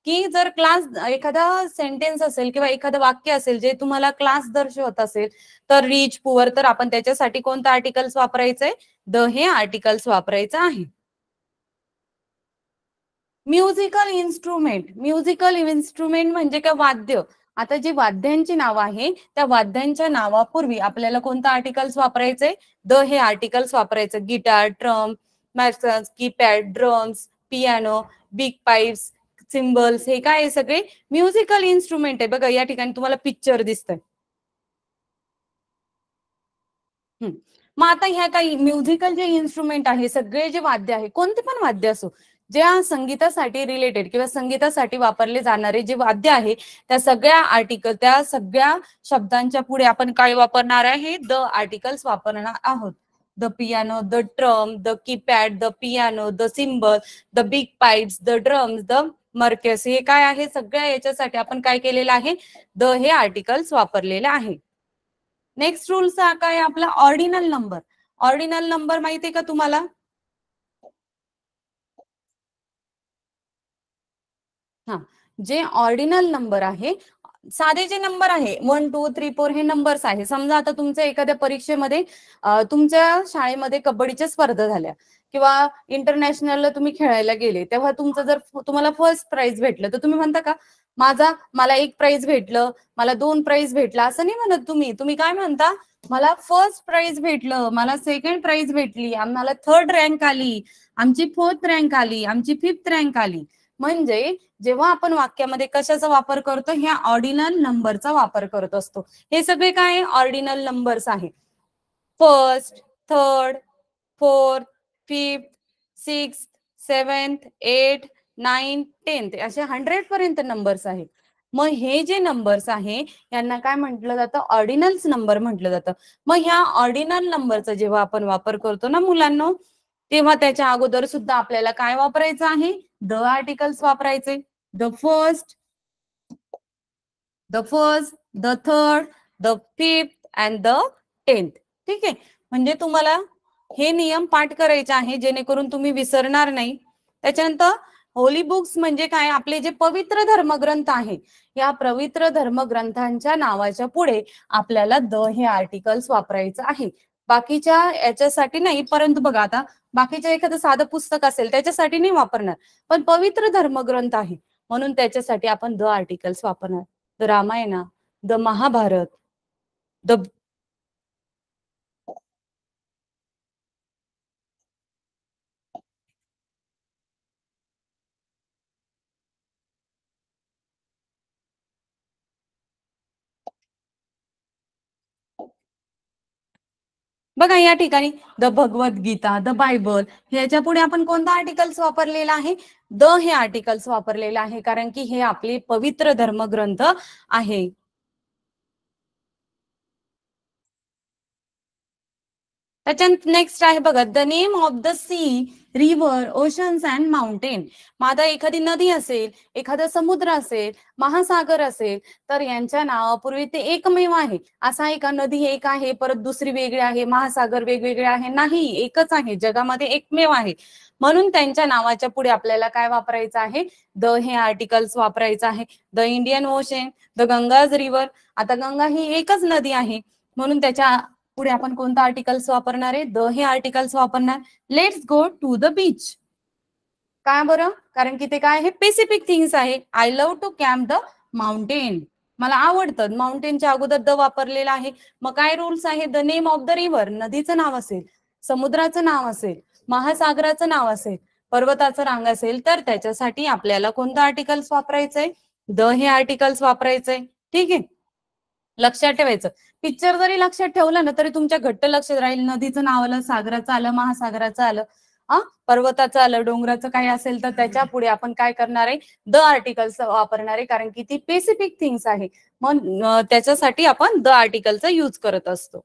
की जर क्लास एखादा सेंटेन्स असेल किंवा एखादं वाक्य असेल जे तुम्हाला क्लास दर्शवत असेल तर रिच पुअर तर आपण त्याच्यासाठी कोणतं आर्टिकल्स वापरायचंय द हे आर्टिकल्स वापरायचं आहे म्युझिकल इन्स्ट्रुमेंट म्युझिकल इन्स्ट्रुमेंट म्हणजे काय वाद्य आता जी वाद्यांची नावं आहे त्या वाद्यांच्या नावापूर्वी आपल्याला कोणता आर्टिकल्स वापरायचंय द हे आर्टिकल्स वापरायचे guitar drum key keypad drums piano bagpipes cymbals हे काय सगळे म्युझिकल इन्स्ट्रुमेंट आहे बघा या ठिकाणी तुम्हाला पिक्चर दिसतंय मग आता ह्या काही म्युझिकल जे इन्स्ट्रुमेंट आहे सगळे जे वाद्य आहे कोणते पण वाद्य असो ज्या संगीतासाठी रिलेटेड किंवा संगीतासाठी वापरले जाणारे जे वाद्य आहे त्या सगळ्या आर्टिकल त्या सगळ्या शब्दांच्या पुढे आपण काय वापरणार आहे द आर्टिकल्स वापरणार आहोत the piano the drum the keypad the piano the cymbal the bagpipes the drums the maracas हे काय आहे सगळ्या याच्यासाठी आपण काय केलेलं आहे द हे आर्टिकल्स वापरलेले आहे नेक्स्ट रूल काय आपला ऑर्डिनल नंबर ऑर्डिनल नंबर माहितीये का तुम्हाला हा जे ऑर्डिनल नंबर आहे साधे जे नंबर आहे वन टू थ्री फोर हे नंबर्स आहे समजा आता तुमच्या एखाद्या परीक्षेमध्ये तुमच्या शाळेमध्ये कबड्डीच्या स्पर्धा झाल्या किंवा इंटरनॅशनलला तुम्ही खेळायला गेले तेव्हा तुमचं जर तुम्हाला फर्स्ट प्राइज भेटलं तर तुम्ही म्हणता का माझा मला एक प्राइज भेटलं मला दोन प्राइज भेटला असं नाही म्हणत तुम्ही तुम्ही काय म्हणता मला फर्स्ट प्राइज भेटलं मला सेकंड प्राइज भेटली आम्हाला थर्ड रँक आली आमची फोर्थ रँक आली आमची फिफ्थ रँक आली म्हणजे जेव्हा आपण वाक्यामध्ये कशाचा वापर करतो ह्या ऑर्डिनल नंबरचा वापर करत असतो हे सगळे काय ऑर्डिनल नंबर्स आहे first third fourth fifth sixth seventh eight nine tenth असे हंड्रेड पर्यंत नंबर्स आहेत मग हे जे नंबर्स आहे यांना काय म्हटलं जातं ऑर्डिनल्स नंबर म्हटलं जातं मग ह्या ऑर्डिनल नंबरचा जेव्हा आपण वापर करतो ना मुलांना तेव्हा त्याच्या अगोदर सुद्धा आपल्याला काय वापरायचं आहे द आर्टिकल्स वापरायचे the first the first the third the fifth and the tenth ठीक आहे म्हणजे तुम्हाला हे नियम पाठ करायचे आहे जेणेकरून तुम्ही विसरणार नाही त्याच्यानंतर होली बुक्स म्हणजे काय आपले जे पवित्र धर्मग्रंथ आहे या पवित्र धर्मग्रंथांच्या नावाच्या पुढे आपल्याला द हे आर्टिकल्स वापरायचं आहे बाकीच्या याच्यासाठी नाही परंतु बघा आता बाकीच्या एखादं साधं पुस्तक असेल त्याच्यासाठी नाही वापरणार पण पवित्र धर्मग्रंथ आहे म्हणून त्याच्यासाठी आपण द आर्टिकल्स वापरणार the Ramayana the Mahabharat the बघा या ठिकाणी द गीता द बायबल याच्या पुढे आपण कोणता आर्टिकल्स वापरलेला आहे द हे आर्टिकल्स वापरलेलं आहे कारण की हे आपले पवित्र धर्मग्रंथ आहे त्याच्यानंतर नेक्स्ट आहे बघा the name of the sea river oceans and mountain मग आता एखादी नदी असेल एखादा समुद्र असेल महासागर असेल तर यांच्या नावापूर्वी ते एकमेव आहे असा एका नदी एक आहे परत दुसरी वेगळी आहे महासागर वेगवेगळे आहे नाही एकच आहे जगामध्ये एकमेव आहे म्हणून त्यांच्या नावाच्या पुढे आपल्याला काय वापरायचं आहे द हे आर्टिकल्स वापरायचं आहे the Indian ocean the Ganges river आता गंगा ही एकच नदी आहे म्हणून त्याच्या पुढे आपण कोणता आर्टिकल्स वापरणार आहे द हे आर्टिकल्स वापरणार let's go to the beach काय बरं कारण की ते काय हे स्पेसिफिक थिंग्स आहे I love to camp the mountain मला आवडतं माउंटेनच्या अगोदर द वापरलेला आहे मग काय रूल्स आहे the name of the river नदीचं नाव असेल समुद्राचं नाव असेल महासागराचं नाव असेल पर्वताचं रांग असेल तर त्याच्यासाठी आपल्याला कोणतं आर्टिकल्स वापरायचंय द हे आर्टिकल्स वापरायचंय ठीक आहे लक्षात ठेवायचं पिक्चर जरी लक्षात ठेवला ना तरी तुमच्या घट्ट लक्षात राहील नदीचं नाव आलं सागराचं आलं महासागराचं आलं अ पर्वताचं आलं डोंगराचं काही असेल तर त्याच्या पुढे आपण काय करणार आहे द आर्टिकल्स वापरणार आहे कारण की ती स्पेसिफिक थिंग्स आहे मग त्याच्यासाठी आपण द आर्टिकलचा यूज करत असतो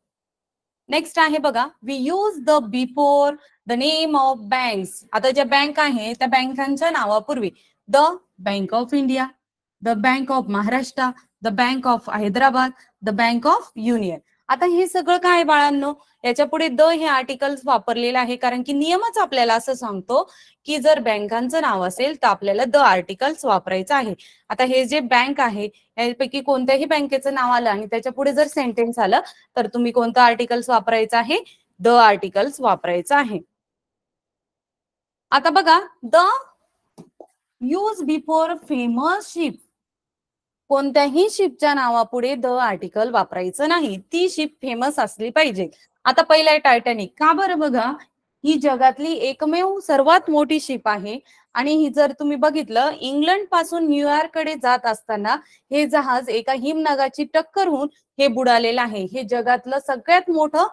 नेक्स्ट आहे बघा we use the before the name of bank आता ज्या बँक आहे त्या बँकांच्या नावापूर्वी the bank of India the bank of Maharashtra the bank of Hyderabad the bank of union आता हे सगळं काय बाळांनो याच्या पुढे द हे आर्टिकल वापरलेलं आहे कारण की नियमच आपल्याला असं सांगतो की जर बँकांचं नाव असेल तर आपल्याला द आर्टिकल्स वापरायचं आहे आता हे जे बँक आहे यापैकी कोणत्याही बँकेचं नाव आलं आणि त्याच्या पुढे जर सेंटेन्स आलं तर तुम्ही कोणतं आर्टिकल्स वापरायचं आहे द आर्टिकल्स वापरायचं आहे आता बघा the use before famous ship कोणत्याही शिपच्या नावापुढे द आर्टिकल वापरायचं नाही ती शिप फेमस असली पाहिजे आता पहिलं आहे टायटॅनिक का बरं बघा ही जगातली एकमेव सर्वात मोठी शिप आहे आणि ही जर तुम्ही बघितलं इंग्लंड पासून न्यूयॉर्क कडे जात असताना हे जहाज एका हिमनगाची टक्कर होऊन हे बुडालेलं आहे हे जगातलं सगळ्यात मोठं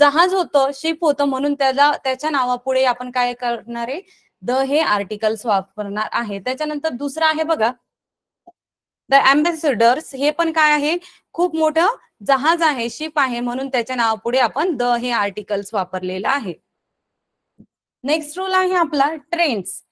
जहाज होतं शिप होतं म्हणून त्याला त्याच्या नावापुढे आपण काय करणार आहे द हे आर्टिकल्स वापरणार आहे त्याच्यानंतर दुसरं आहे बघा द अँबेसिडर्स हे पण काय आहे खूप मोठं जहाज आहे शिप आहे म्हणून त्याच्या नावापुढे आपण द हे आर्टिकल्स वापरलेलं आहे नेक्स्ट रूल आहे आपला ट्रेंड्स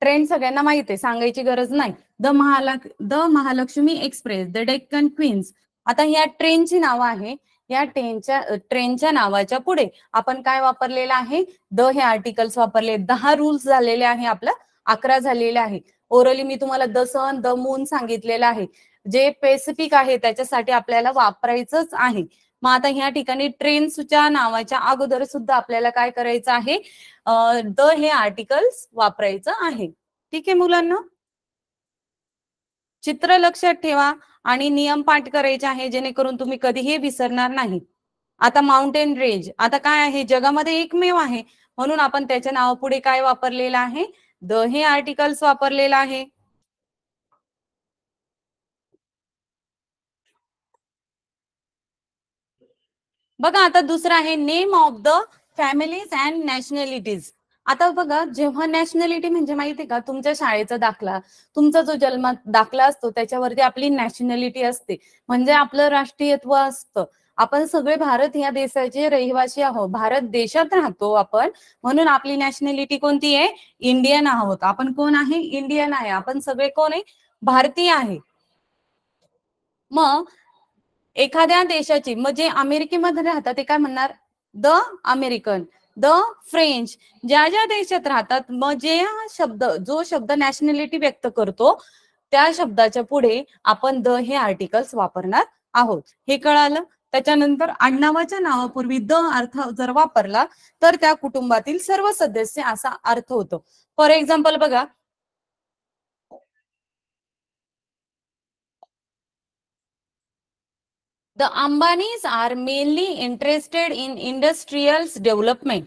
ट्रेन सगळ्यांना माहित आहे सांगायची गरज नाही द महालक्ष the Mahalakshmi express the Deccan queens आता या ट्रेनची नावं आहे या ट्रेनच्या ट्रेनच्या नावाच्या पुढे आपण काय वापरलेलं आहे द हे आर्टिकल्स वापरले दहा रूल्स झालेले आहे आपलं अकरा झालेले आहे ओरली मी तुम्हाला द सन द मून सांगितलेलं आहे जे स्पेसिफिक आहे त्याच्यासाठी आपल्याला वापरायचंच आहे मग आता ह्या ठिकाणी ट्रेन्सच्या नावाच्या अगोदर सुद्धा आपल्याला काय करायचं आहे द हे आर्टिकल्स वापरायचं आहे ठीक आहे मुलांना चित्र लक्षात ठेवा आणि नियम पाठ करायचे आहे जेणेकरून तुम्ही कधीही विसरणार नाही आता माउंटेन रेंज आता काय आहे जगामध्ये एकमेव आहे म्हणून आपण त्याच्या नावापुढे काय वापरलेलं आहे द हे आर्टिकल्स वापरलेलं आहे बघा आता दुसरं आहे name of the families and nationalities आता बघा जेव्हा नॅशनॅलिटी म्हणजे माहितीये का तुमच्या शाळेचा दाखला तुमचा जो जन्म दाखला असतो त्याच्यावरती आपली नॅशनॅलिटी असते म्हणजे आपलं राष्ट्रीयत्व असतं आपण सगळे भारत या देशाचे रहिवासी आहोत भारत देशात राहतो आपण म्हणून आपली नॅशनॅलिटी कोणती आहे इंडियन आहोत आपण कोण आहे इंडियन आहे आपण सगळे कोण आहे भारतीय आहे मग एखाद्या देशाची मग जे अमेरिकेमध्ये राहतात ते काय म्हणणार द अमेरिकन द फ्रेंच ज्या ज्या देशात राहतात मग जे शब्द जो शब्द नॅशनॅलिटी व्यक्त करतो त्या शब्दाच्या पुढे आपण द हे आर्टिकल्स वापरणार आहोत हे कळालं त्याच्यानंतर आडनावाच्या नावापूर्वी द अर्थ जर वापरला तर त्या कुटुंबातील सर्व सदस्य असा अर्थ होतो फॉर एक्झाम्पल बघा the Ambanis are mainly interested in industrials development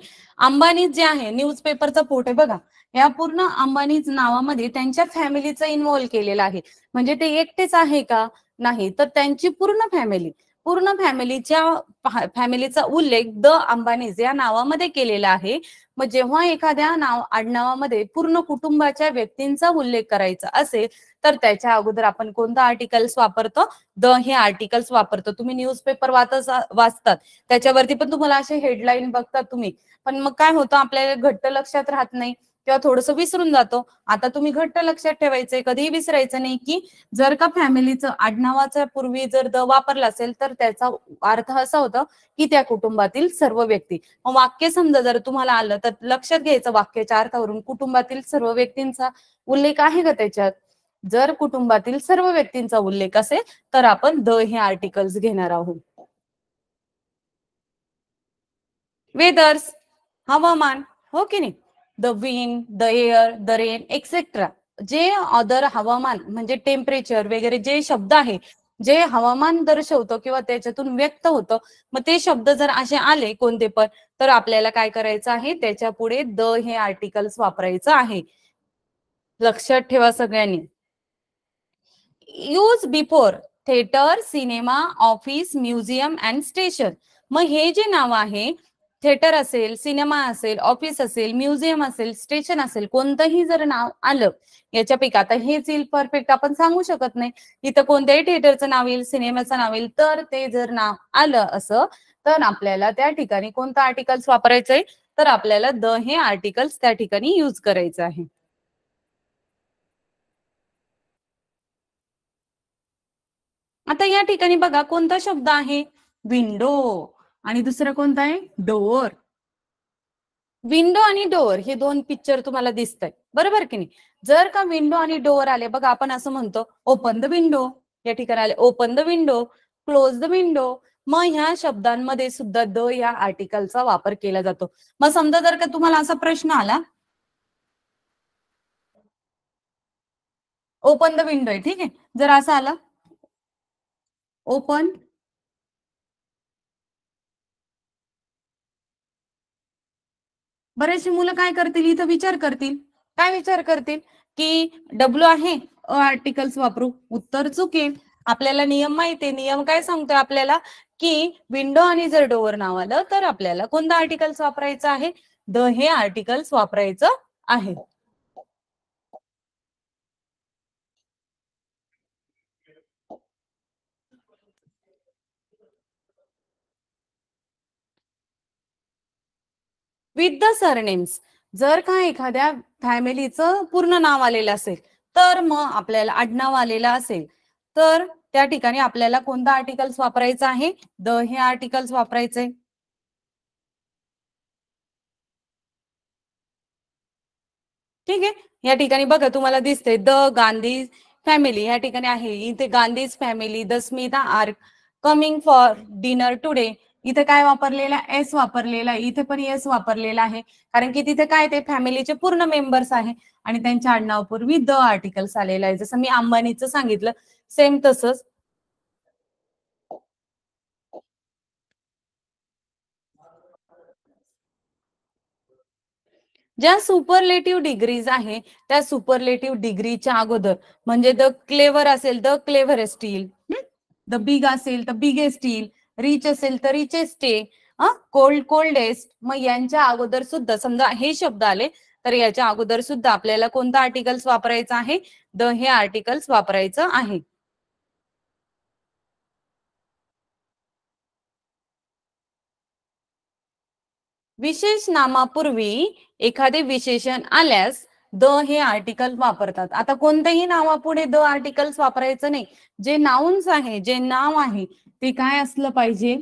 Ambanis जे आहे न्यूजपेपरचा पोट आहे बघा या पूर्ण अंबानीज नावामध्ये त्यांच्या फॅमिलीचा इन्व्हॉल्व्ह केलेला आहे म्हणजे ते एकटेच आहे का नाही तर त्यांची पूर्ण फॅमिली पूर्ण फॅमिलीच्या फॅमिलीचा उल्लेख द अंबानीज या नावामध्ये केलेला आहे मग जेव्हा एखाद्या नाव आडनावामध्ये पूर्ण कुटुंबाच्या व्यक्तींचा उल्लेख करायचा असेल तर त्याच्या अगोदर आपण कोणता आर्टिकल्स वापरतो द हे आर्टिकल्स वापरतो तुम्ही न्यूजपेपर वाचत वाचतात त्याच्यावरती पण तुम्हाला असे हेडलाईन बघतात तुम्ही पण मग काय होतं आपल्याला घट्ट लक्षात राहत नाही किंवा थोडस विसरून जातो आता तुम्ही घट्ट लक्षात ठेवायचंय कधीही विसरायचं नाही की जर का फॅमिलीचं आडनावाच्या पूर्वी जर द वापरला असेल तर त्याचा अर्थ असा होता की त्या कुटुंबातील सर्व व्यक्ती मग वाक्य समजा जर तुम्हाला आलं तर लक्षात घ्यायचं वाक्याच्या अर्थावरून कुटुंबातील सर्व व्यक्तींचा उल्लेख आहे का त्याच्यात जर कुटुंबातील सर्व व्यक्तींचा उल्लेख असेल तर आपण द हे आर्टिकल्स घेणार आहोत वेदर्स हवामान हो की नाही the wind the air the rain etcetera जे अदर हवामान म्हणजे टेम्परेचर वगैरे जे शब्द आहे जे हवामान दर्शवतो किंवा त्याच्यातून व्यक्त होतं मग ते शब्द जर असे आले कोणते पण तर आपल्याला काय करायचं आहे त्याच्या पुढे द हे आर्टिकल्स वापरायचं आहे लक्षात ठेवा सगळ्यांनी use before theatre cinema office museum and station मग हे जे नाव आहे थिएटर असेल सिनेमा असेल ऑफिस असेल म्युझियम असेल स्टेशन असेल कोणतंही जर नाव आलं याच्यापैकी आता हेच येईल परफेक्ट आपण सांगू शकत नाही इथं कोणत्याही थिएटरचं नाव येईल सिनेमाचं नाव येईल तर ते जर नाव आलं असं तर आपल्याला त्या ठिकाणी कोणतं आर्टिकल्स वापरायचं आहे तर आपल्याला द हे आर्टिकल्स त्या ठिकाणी यूज करायचं आहे आता या ठिकाणी बघा कोणता शब्द आहे विंडो आणि दुसरा कोणता आहे डोअर विंडो आणि डोअर हे दोन पिक्चर तुम्हाला दिसत आहे बरोबर की नाही जर का विंडो आणि डोअर आले बघा आपण असं म्हणतो ओपन द विंडो या ठिकाणी आले open the window close the window मग ह्या शब्दांमध्ये सुद्धा द या आर्टिकलचा वापर केला जातो मग समजा जर का तुम्हाला असा प्रश्न आला ओपन द विंडो आहे ठीक आहे जर असा आला ओपन बरेचशी मुलं काय करतील इथं विचार करतील काय विचार करतील की डब्ल्यू आहे आर्टिकल्स वापरू उत्तर चुकेल आपल्याला नियम माहितीये नियम काय सांगतोय आपल्याला की विंडो आणि जर डोअर नाव आलं तर आपल्याला कोणता आर्टिकल्स वापरायचं आहे द हे आर्टिकल्स वापरायचं आहे विथ द सरनेम्स जर का एखाद्या फॅमिलीचं पूर्ण नाव आलेलं असेल तर मग आपल्याला आडनाव आलेलं असेल तर त्या ठिकाणी आपल्याला कोणता आर्टिकल्स वापरायचा आहे द हे आर्टिकल्स वापरायचे ठीक आहे या ठिकाणी बघा तुम्हाला दिसते द गांधी फॅमिली या ठिकाणी आहे इथे Gandhis family the Smita are coming for dinner today इथे काय वापरलेला एस वापरलेला इथे पण एस वापरलेला आहे कारण की तिथे काय ते फॅमिलीचे पूर्ण मेंबर्स आहे आणि त्यांच्या आडनावपूर्वी द आर्टिकल्स आलेला आहे जसं मी अंबानीचं सांगितलं सेम तसंच ज्या सुपरलेटिव्ह डिग्रीज आहे त्या सुपरलेटिव्ह डिग्रीच्या अगोदर म्हणजे द क्लेवर असेल the clever still the big असेल द बिगेस्ट स्टील रिच असेल तर रिचेस्टे कोल्ड कोल्डेस्ट मग यांच्या अगोदर सुद्धा समजा हे शब्द आले तर याच्या अगोदर सुद्धा आपल्याला कोणता आर्टिकल्स वापरायचं आहे द हे आर्टिकल्स वापरायचं आहे विशेष नामापूर्वी एखादे विशेषण आल्यास द हे आर्टिकल वापरतात आता कोणत्याही नावापुढे द आर्टिकल्स वापरायचं नाही जे नाउन्स आहे जे नाव आहे ते काय असलं पाहिजे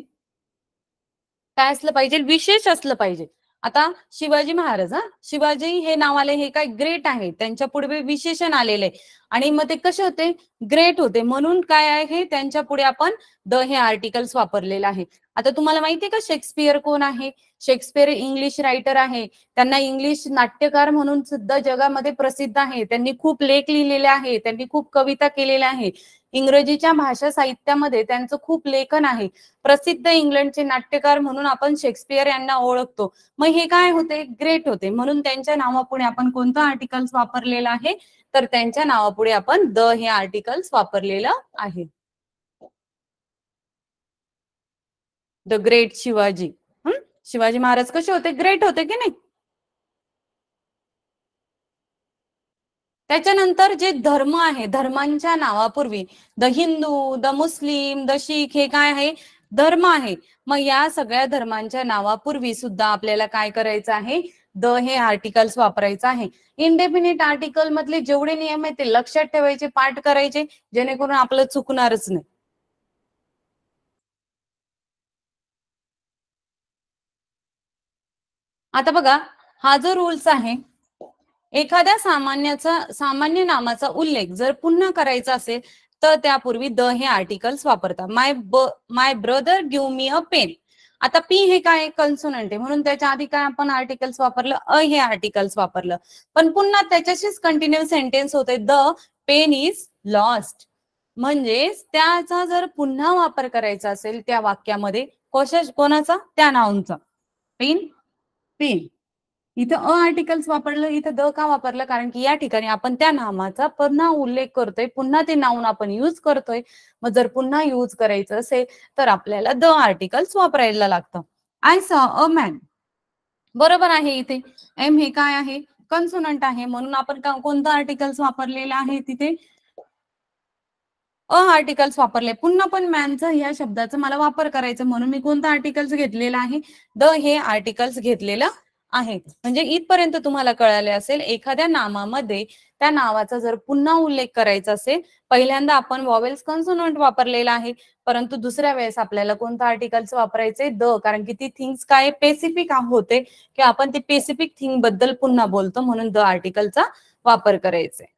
काय असलं पाहिजे विशेष असलं पाहिजे आता शिवाजी महाराज हा शिवाजी हे नाव आले हे काय ग्रेट आहे त्यांच्या पुढे विशेषण आलेले आणि मग ते कसे होते ग्रेट होते म्हणून काय आहे त्यांच्या पुढे आपण द हे आर्टिकल्स वापरलेलं आहे आता तुम्हाला माहितीये का शेक्सपियर कोण आहे शेक्सपियर इंग्लिश रायटर आहे त्यांना इंग्लिश नाट्यकार म्हणून सुद्धा जगामध्ये प्रसिद्ध आहे त्यांनी खूप लेख लिहिलेले आहे त्यांनी खूप कविता केलेल्या आहे इंग्रजीच्या भाषा साहित्यामध्ये त्यांचं खूप लेखन आहे प्रसिद्ध इंग्लंडचे नाट्यकार म्हणून आपण शेक्सपियर यांना ओळखतो मग हे काय होते ग्रेट होते म्हणून त्यांच्या नावापुढे आपण कोणतं आर्टिकल्स वापरलेलं आहे तर त्यांच्या नावापुढे आपण द हे आर्टिकल्स वापरलेलं आहे द ग्रेट शिवाजी शिवाजी महाराज कसे होते ग्रेट होते की नाही त्याच्यानंतर जे धर्म आहे धर्मांच्या नावापूर्वी the Hindu the Muslim the Sikh हे काय आहे धर्म आहे मग या सगळ्या धर्मांच्या नावापूर्वी सुद्धा आपल्याला काय करायचं आहे द हे आर्टिकल्स वापरायचं आहे इंडेफिनिट आर्टिकल मधले जेवढे नियम आहेत ते लक्षात ठेवायचे पाठ करायचे जेणेकरून आपलं चुकणारच नाही आता बघा हा जो रूल्स आहे एखाद्या सामान्याचा सामान्य नामाचा उल्लेख जर पुन्हा करायचा असेल तर त्यापूर्वी द हे आर्टिकल्स वापरतात माय ब my brother give me a pen आता पी हे काय कन्सोनंट आहे म्हणून त्याच्या आधी काय आपण आर्टिकल्स वापरलं अ हे आर्टिकल्स वापरलं पण पुन्हा त्याच्याशीच कंटिन्यू सेंटेन्स होते द पेन इज लॉस्ट म्हणजेच त्याचा जर पुन्हा वापर करायचा असेल त्या वाक्यामध्ये कोशा कोणाचा त्या नाऊनचा पेन पेन इथं अ आर्टिकल्स वापरलं इथं द का वापरलं कारण की या ठिकाणी आपण त्या नामाचा पुन्हा उल्लेख करतोय पुन्हा ते नाऊन आपण यूज करतोय मग जर पुन्हा यूज करायचं असेल तर आपल्याला द आर्टिकल्स वापरायला लागतं आय स अ मॅन बरोबर आहे इथे एम हे काय आहे कन्सोनंट आहे म्हणून आपण कोणतं आर्टिकल्स वापरलेलं आहे तिथे अ आर्टिकल्स वापरले पुन्हा पण मॅनचं ह्या शब्दाचा मला वापर करायचं म्हणून मी कोणता आर्टिकल्स घेतलेला आहे द हे आर्टिकल्स घेतलेलं आहे म्हणजे इथपर्यंत तुम्हाला कळाले असेल एखाद्या नामामध्ये त्या नावाचा जर पुन्हा उल्लेख करायचा असेल पहिल्यांदा आपण वॉवेल्स कन्सोनंट वापरलेला आहे परंतु दुसऱ्या वेळेस आपल्याला कोणता आर्टिकल्स वापरायचे द कारण की ती थिंग्स काय पेसिफिक होते किंवा आपण ती पेसिफिक थिंग बद्दल पुन्हा बोलतो म्हणून द आर्टिकलचा वापर करायचे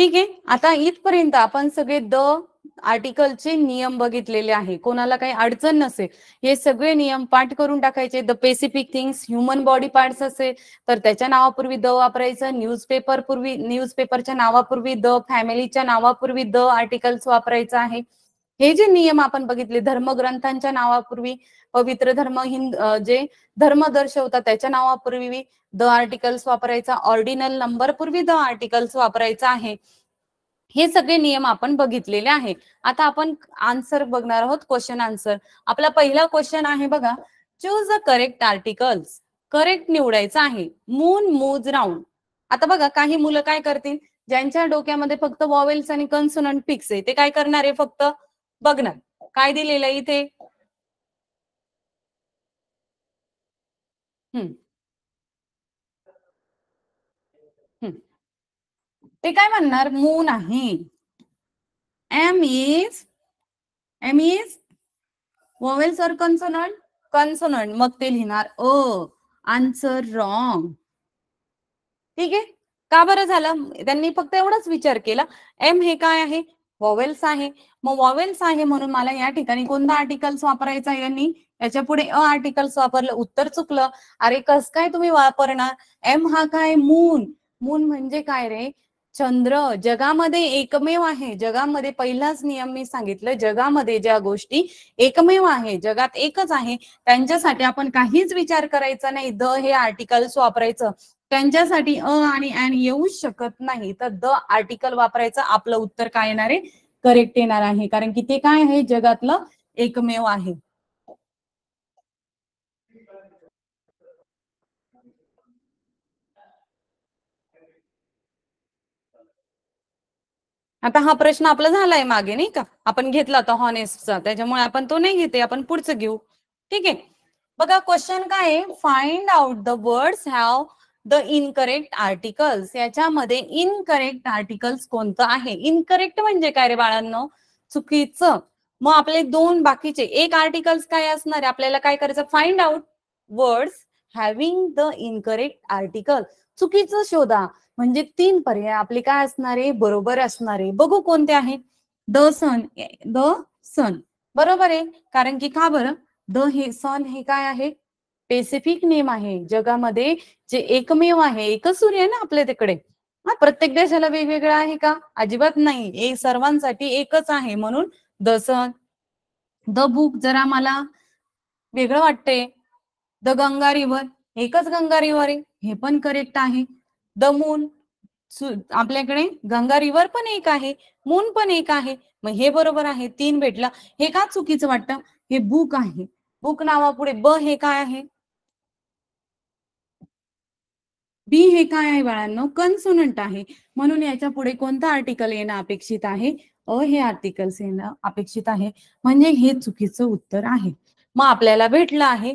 ठीक आहे आता इथपर्यंत आपण सगळे द आर्टिकलचे नियम बघितलेले आहे कोणाला काही अडचण नसेल हे सगळे नियम पाठ करून टाकायचे the specific things human body parts असेल तर त्याच्या नावापूर्वी द वापरायचं न्यूजपेपर पूर्वी न्यूजपेपरच्या नावापूर्वी द फॅमिलीच्या नावापूर्वी द आर्टिकल्स वापरायचं आहे हे जे नियम आपण बघितले धर्मग्रंथांच्या नावापूर्वी पवित्र धर्म हिंद जे धर्म दर्शवतात त्याच्या नावापूर्वी द आर्टिकल्स वापरायचा ऑर्डिनल नंबर पूर्वी द आर्टिकल्स वापरायचा आहे हे सगळे नियम आपण बघितलेले आहे आता आपण आन्सर बघणार आहोत क्वेश्चन आन्सर आपला पहिला क्वेश्चन आहे बघा choose a correct articles correct निवडायचं आहे मून मूज राऊंड आता बघा काही मुलं काय करतील ज्यांच्या डोक्यामध्ये फक्त वॉवेल्स आणि कन्सोनंट फिक्स आहे ते काय करणार आहे फक्त बघणार काय दिलेलं आहे इथे ते काय म्हणणार मून आहे M is M is vowel sir consonant consonant मग ते लिहिणार अ आन्सर रॉंग ठीक आहे का बरं झालं त्यांनी फक्त एवढाच विचार केला एम हे काय आहे वॉवेल्स आहे मग वॉवेल्स आहे म्हणून मला या ठिकाणी कोणता आर्टिकल्स वापरायचा यांनी याच्या पुढे अ आर्टिकल्स वापरलं उत्तर चुकलं अरे कस काय तुम्ही वापरणार एम हा काय मून मून म्हणजे काय रे चंद्र जगामध्ये एकमेव आहे जगामध्ये पहिलाच नियम मी सांगितलं जगामध्ये ज्या गोष्टी एकमेव आहे जगात एकच आहे त्यांच्यासाठी आपण काहीच विचार करायचा नाही द हे आर्टिकल्स वापरायचं त्यांच्यासाठी अ आणि अँड येऊ शकत नाही तर द आर्टिकल वापरायचं आपलं उत्तर काय येणार आहे करेक्ट येणार आहे कारण की ते काय आहे जगातलं एकमेव आहे आता हा प्रश्न आपला झालाय मागे नाही का आपण घेतला होता हॉनेस्टचा त्याच्यामुळे आपण तो नाही घेते आपण पुढचं घेऊ ठीक आहे बघा क्वेश्चन काय आहे find out the words have the incorrect articles याच्यामध्ये इनकरेक्ट आर्टिकल्स कोणतं आहे इनकरेक्ट म्हणजे काय रे बाळांनो चुकीचं मग आपले दोन बाकीचे एक आर्टिकल्स काय असणार आपल्याला काय करायचं find out words having the incorrect article चुकीचं शोधा म्हणजे तीन पर्याय आपले काय असणारे बरोबर असणारे बघू कोणते आहेत द सन द सन बरोबर आहे कारण की का बरं द हे सन हे काय आहे स्पेसिफिक नेम आहे जगामध्ये जे एकमेव आहे एकच सूर्य आहे ना आपल्या तिकडे हा प्रत्येक देशाला वेगवेगळा आहे का अजिबात नाही एक सर्वांसाठी एकच आहे म्हणून द सन द बुक जरा मला वेगळं वाटतंय द गंगा रिव्हर एकच गंगा रिव्हर आहे हे पण करेक्ट आहे द मून आपल्याकडे गंगा रिव्हर पण एक आहे मून पण एक आहे मग हे बरोबर आहे तीन भेटला हे का चुकीचं वाटतं हे बुक आहे बुक नावापुढे ब हे काय आहे बी हे काय आहे बाळांनो कन्सोनंट आहे म्हणून याच्या पुढे कोणतं आर्टिकल येणं अपेक्षित आहे अ हे आर्टिकल्स येणं अपेक्षित आहे म्हणजे हे चुकीचं उत्तर आहे मग आपल्याला भेटलं आहे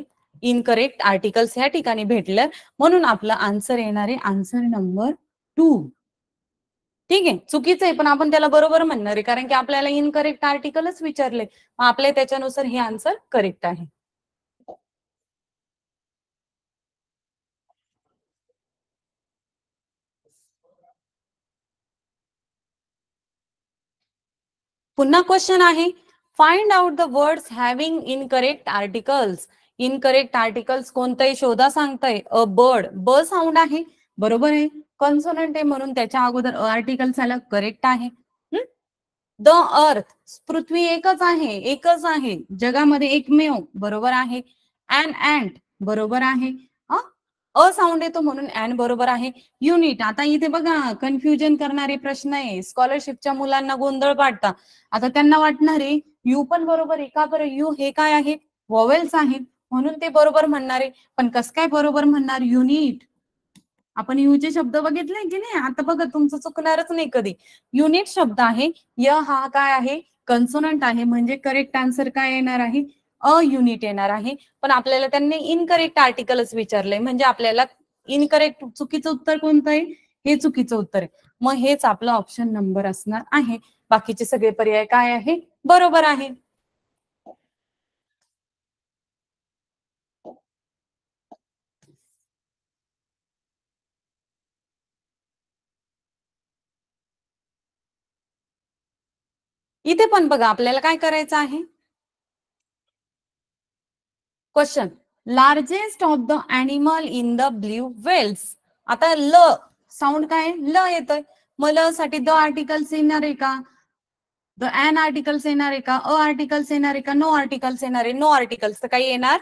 इनकरेक्ट आर्टिकल्स या ठिकाणी भेटलं म्हणून आपलं आन्सर येणार आहे आन्सर नंबर टू ठीक आहे चुकीचं आहे पण आपण त्याला बरोबर म्हणणार आहे कारण की आपल्याला इनकरेक्ट आर्टिकलच विचारले आपल्या त्याच्यानुसार हे आन्सर करेक्ट आहे पुन्हा क्वेश्चन आहे find out the words having incorrect articles incorrect articles कोणतंही शोधा सांगताय अ बर्ड ब साऊंड आहे बरोबर आहे कॉन्सोनंट आहे म्हणून त्याच्या अगोदर अ आर्टिकल झालं करेक्ट आहे द अर्थ पृथ्वी एकच आहे एकच आहे जगामध्ये एकमेव बरोबर आहे अँड अँट बरोबर आहे अ साऊंड येतो म्हणून अँड बरोबर आहे युनिट आता इथे बघा कन्फ्युजन करणारे प्रश्न आहे स्कॉलरशिपच्या मुलांना गोंधळ पाडता आता त्यांना वाटणारे यू पण बरोबर एका बरं यू हे काय आहे वॉवेल्स आहेत म्हणून ते बरोबर म्हणणारे पण कस काय बरोबर म्हणणार युनिट आपण चे शब्द बघितले की नाही आता बघा तुमचं चुकणारच नाही कधी युनिट शब्द आहे य हा काय आहे कन्सोनंट आहे म्हणजे करेक्ट आन्सर काय येणार आहे अ युनिट येणार आहे पण आपल्याला त्यांनी इनकरेक्ट आर्टिकलच विचारलंय म्हणजे आपल्याला इनकरेक्ट चुकीचं उत्तर कोणतं आहे हे चुकीचं उत्तर आहे मग हेच आपलं ऑप्शन नंबर असणार आहे बाकीचे सगळे पर्याय काय आहे बरोबर आहे इथे पण बघा आपल्याला काय करायचं आहे question largest of the animal in the blue whales आता ल साऊंड काय ल येतोय मग ल साठी द आर्टिकल्स येणार आहे का द अॅन आर्टिकल्स येणार आहे का अ आर्टिकल्स येणार आहे का नो आर्टिकल्स येणार आहे नो आर्टिकल्स तर काही येणार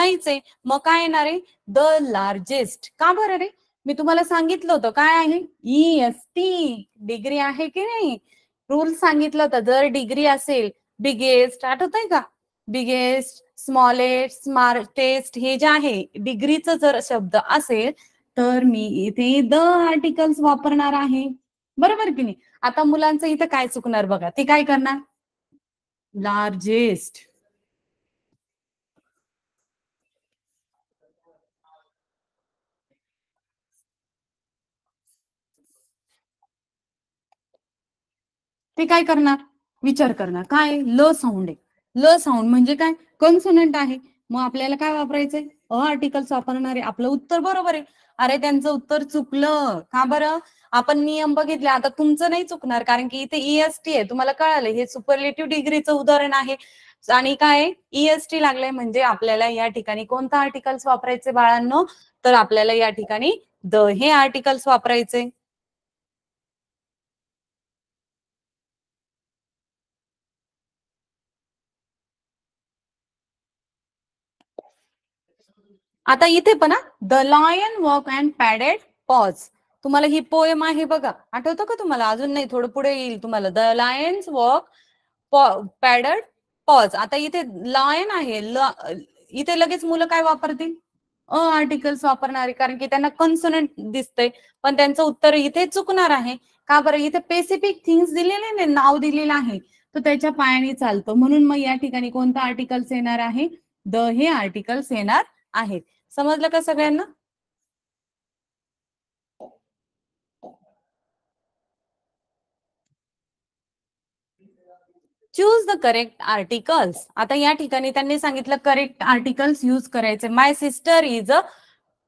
नाहीच आहे मग काय येणार आहे द लार्जेस्ट का बरं रे मी तुम्हाला सांगितलं होतं काय आहे ई एस टी डिग्री आहे की नाही रूल सांगितलं होतं जर डिग्री असेल बिगेस्ट आठवत आहे का बिगेस्ट स्मॉलेट स्मार्टेस्ट हे जे आहे डिग्रीचं जर शब्द असेल तर मी इथे द आर्टिकल्स वापरणार आहे बरोबर की नाही आता मुलांचं इथं काय चुकणार बघा ते काय करणार लार्जेस्ट ते काय करणार विचार करणार काय ल साऊंड आहे ल साऊंड म्हणजे काय कन्सोनंट आहे मग आपल्याला काय वापरायचंय अ आर्टिकल्स वापरणारे आपलं उत्तर बरोबर आहे अरे त्यांचं उत्तर चुकलं का बरं आपण नियम बघितले आता तुमचं नाही चुकणार कारण की इथे ईएसटी e आहे तुम्हाला कळालं हे सुपरलेटिव्ह डिग्रीचं उदाहरण आहे आणि काय ईएसटी e लागलंय म्हणजे आपल्याला या ठिकाणी कोणता आर्टिकल्स वापरायचे बाळांनो तर आपल्याला या ठिकाणी द हे आर्टिकल्स वापरायचे आता इथे पण the lion walk and padded paws तुम्हाला ही पोएम आहे बघा आठवतं का तुम्हाला अजून नाही थोडं पुढे येईल तुम्हाला the lions walk padded paws आता इथे लायन आहे इथे लगेच मुलं काय वापरतील अ आर्टिकल्स वापरणारे कारण की त्यांना कन्सोनंट दिसतंय पण त्यांचं उत्तर इथे चुकणार आहे का बरं इथे स्पेसिफिक थिंग्स दिलेले नाही नाव दिलेलं आहे तर त्याच्या पायाने चालतो म्हणून मग या ठिकाणी कोणता आर्टिकल्स येणार आहे द हे आर्टिकल्स येणार आहेत समजलं का सगळ्यांना चूज द करेक्ट आर्टिकल्स आता या ठिकाणी त्यांनी सांगितलं करेक्ट आर्टिकल्स यूज करायचे my sister is a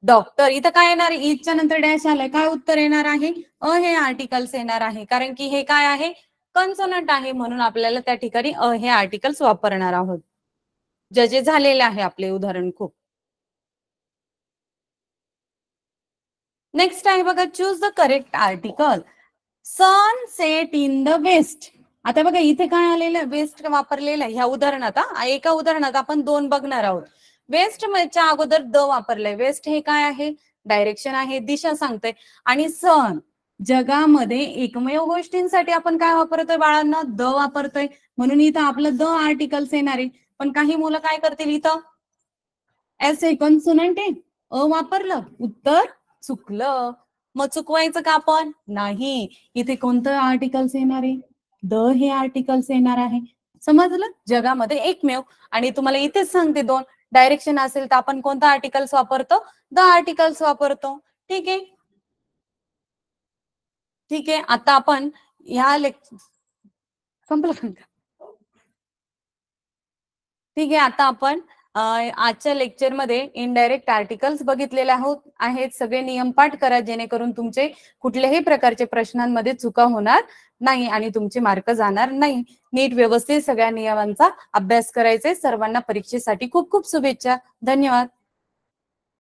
doctor इथं काय येणार ईदच्या नंतर डॅश आलाय काय उत्तर येणार आहे अ हे आर्टिकल्स येणार आहे कारण की हे काय आहे कन्सोनंट आहे म्हणून आपल्याला त्या ठिकाणी अ हे आर्टिकल्स वापरणार आहोत जजे झालेले आहे आपले उदाहरण खूप नेक्स्ट आहे बघा choose the correct article sun set in the west आता बघा इथे काय आलेलं वेस्ट वापरलेलं आहे ह्या उदाहरणात एका उदाहरणात आपण दोन बघणार आहोत वेस्ट च्या अगोदर द वापरलंय वेस्ट हे काय आहे डायरेक्शन आहे दिशा सांगते आणि सन जगामध्ये एकमेव गोष्टींसाठी आपण काय वापरतोय बाळांना द वापरतोय म्हणून इथं आपलं द आर्टिकल्स येणार आहे पण काही मुलं काय करतील इथं एस हे कॉन्सोनंट अ वापरलं उत्तर चुकलं मग चुकवायचं का आपण नाही इथे कोणतं आर्टिकल्स येणार आहे द हे आर्टिकल्स येणार आहे समजलं जगामध्ये एकमेव आणि तुम्हाला इथेच सांगते दोन डायरेक्शन असेल तर आपण कोणता आर्टिकल्स वापरतो द आर्टिकल्स वापरतो ठीक आहे ठीक आहे आता आपण ह्या लेक्चर संपलं ठीक आहे आता आपण आजच्या लेक्चरमध्ये इनडायरेक्ट आर्टिकल्स बघितलेले आहोत आहेत सगळे नियम पाठ करा जेणेकरून तुमचे कुठल्याही प्रकारचे प्रश्नांमध्ये चुका होणार नाही आणि तुमचे मार्क जाणार नाही नीट व्यवस्थित सगळ्या नियमांचा अभ्यास करायचे सर्वांना परीक्षेसाठी खूप खूप शुभेच्छा धन्यवाद